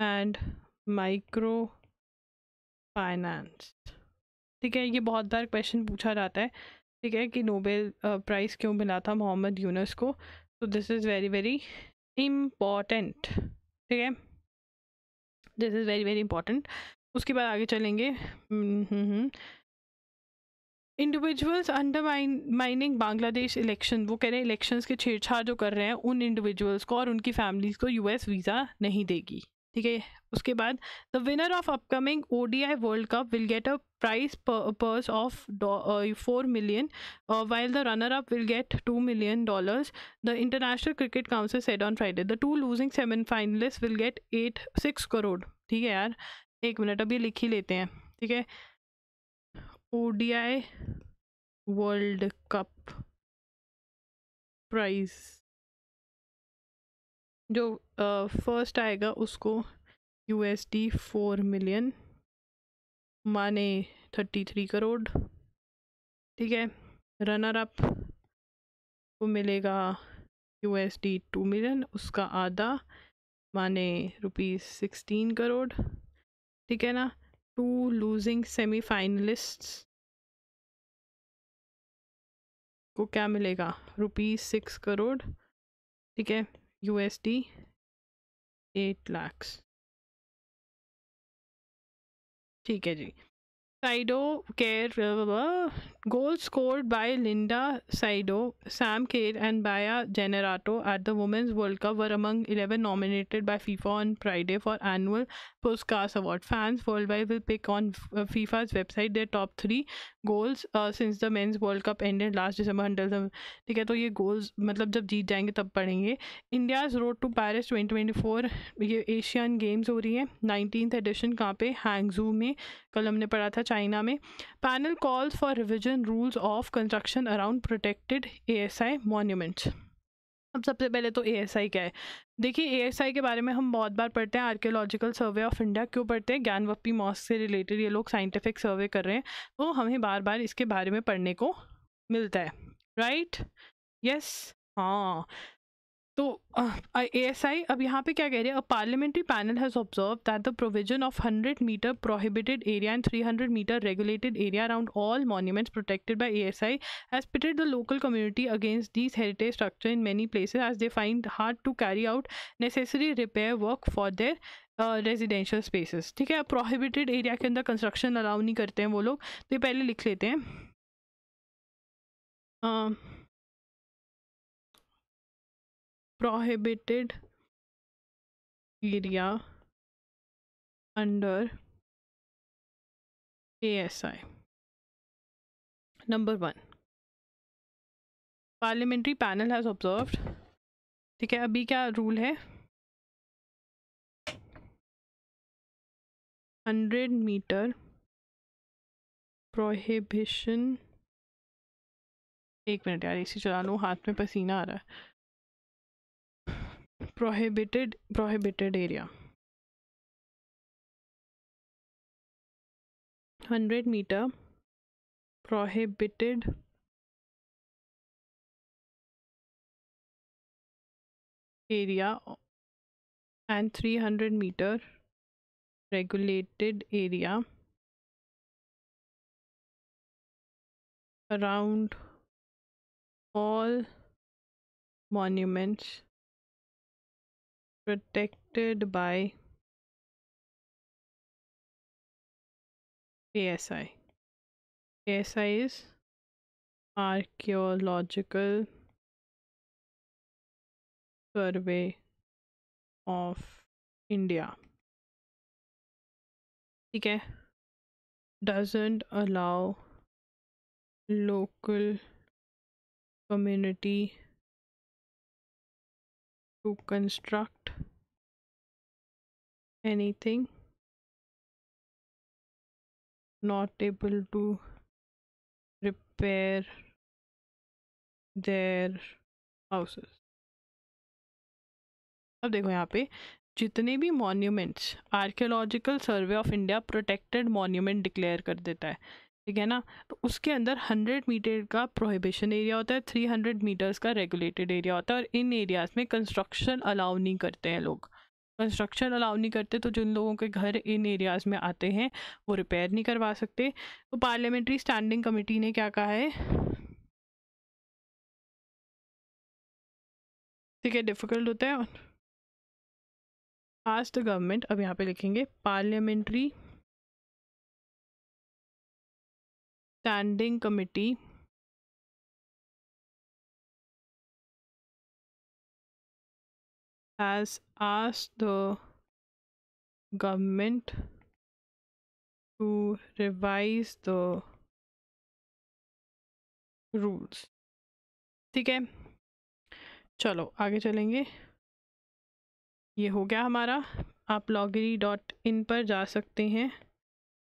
and micro finance ठीक है ये बहुत बार क्वेश्चन पूछा जाता है ठीक है कि नोबेल प्राइज़ क्यों मिला था मोहम्मद यूनस को तो this is very very important ठीक है this is very very important उसके बाद आगे चलेंगे हम्म, हम्म, हम्म। इंडिविजुअल्स माइनिंग बांग्लादेश इलेक्शन वो कह रहे हैं इलेक्शन के छेड़छाड़ जो कर रहे हैं उन इंडिविजुअल्स को और उनकी फैमिलीज को यूएस वीज़ा नहीं देगी ठीक है उसके बाद the winner of upcoming O D I world cup will get a prize purse of four million while the runner up will get two million dollars the International Cricket Council said on Friday the two losing semifinalist will get eight six crore ठीक है यार एक minute अभी लिख ही लेते हैं ठीक है ओडीआई वर्ल्ड कप प्राइज जो फर्स्ट आएगा उसको यूएसडी फोर मिलियन माने थर्टी थ्री करोड़ ठीक है रनर अप को मिलेगा यूएसडी टू मिलियन उसका आधा माने रुपीज़ सिक्सटीन करोड़ ठीक है ना two losing semi-finalists को क्या मिलेगा रुपीज सिक्स करोड़ ठीक है यूएसडी एट लैक्स ठीक है जी Caicedo Kerr goal score by Linda Caicedo Sam Kerr and by generato at the women's world cup were among eleven nominated by FIFA on Friday for annual पुरस्कार award fans world wide will pick on FIFA's website their top three goals since the men's world cup ended last December under ठीक है तो ये goals मतलब जब जीत जाएंगे तब पढ़ेंगे India's road to Paris twenty twenty four ये एशियन गेम्स हो रही है नाइनटीन एडिशन कहाँ पे हैंगजू में कल हमने पढ़ा था चाइना में panel call for revision rules of construction around protected A S I monuments अब सबसे पहले तो ए एस आई क्या है देखिए ए एस आई के बारे में हम बहुत बार पढ़ते हैं आर्कियोलॉजिकल सर्वे ऑफ इंडिया क्यों पढ़ते हैं वप्पी मॉस से रिलेटेड ये लोग साइंटिफिक सर्वे कर रहे हैं तो हमें बार बार इसके बारे में पढ़ने को मिलता है राइट right? Yes yes? हाँ तो ए एस आई अब यहाँ पे क्या कह रहे हैं a parliamentary panel has observe that the provision of hundred metre prohibited area and three hundred metre regulated area around all monuments protected by A S I has pitted the local community against these heritage structure in many places as they find hard to carry out necessary repair work for their residential spaces ठीक है prohibited area के अंदर construction allow नहीं करते हैं वो लोग तो ये पहले लिख लेते हैं uh, prohibited area under ASI. Number one, parliamentary panel has observed. ठीक है अभी क्या रूल है हंड्रेड मीटर प्रोहिबिशन एक मिनट यार एसी चला लूँ हाथ में पसीना आ रहा है prohibited prohibited area 100 meter prohibited area and 300 meter regulated area around all monuments protected by ASI. ASI is Archaeological Survey of India. Okay. Doesn't allow local community to construct anything not able to repair their houses अब देखो यहाँ पे जितने भी monuments Archaeological Survey of India protected monument declare कर देता है ठीक है ना तो उसके अंदर हंड्रेड मीटर का प्रोहिबिशन एरिया होता है थ्री हंड्रेड मीटर्स का रेगुलेटेड एरिया होता है और इन एरियाज़ में कंस्ट्रक्शन अलाउ नहीं करते हैं लोग कंस्ट्रक्शन अलाउ नहीं करते तो जिन लोगों के घर इन एरियाज़ में आते हैं वो रिपेयर नहीं करवा सकते तो पार्लियामेंट्री स्टैंडिंग कमेटी ने क्या कहा है ठीक है डिफ़िकल्ट होता है आज द गवर्नमेंट अब यहाँ पे लिखेंगे parliamentary standing committee has asked the government to revise the rules ठीक है चलो आगे चलेंगे ये हो गया हमारा आप लॉगरी डॉट इन पर जा सकते हैं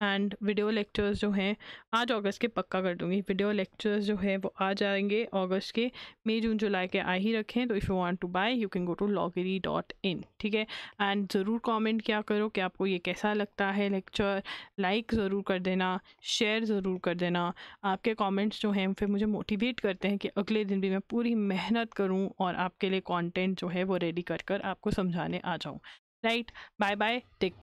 एंड वीडियो लेक्चर्स जो हैं आज अगस्त के पक्का कर दूंगी वीडियो लेक्चर्स जो है वो आ जाएंगे अगस्त के मई जून जुलाई के आ ही रखें तो if you want to buy you can go to logri dot in ठीक है एंड ज़रूर कमेंट क्या करो कि आपको ये कैसा लगता है लेक्चर लाइक ज़रूर कर देना शेयर ज़रूर कर देना आपके कॉमेंट्स जो हैं फिर मुझे मोटिवेट करते हैं कि अगले दिन भी मैं पूरी मेहनत करूँ और आपके लिए कॉन्टेंट जो है वो रेडी कर कर आपको समझाने आ जाऊँ राइट बाय बाय टेक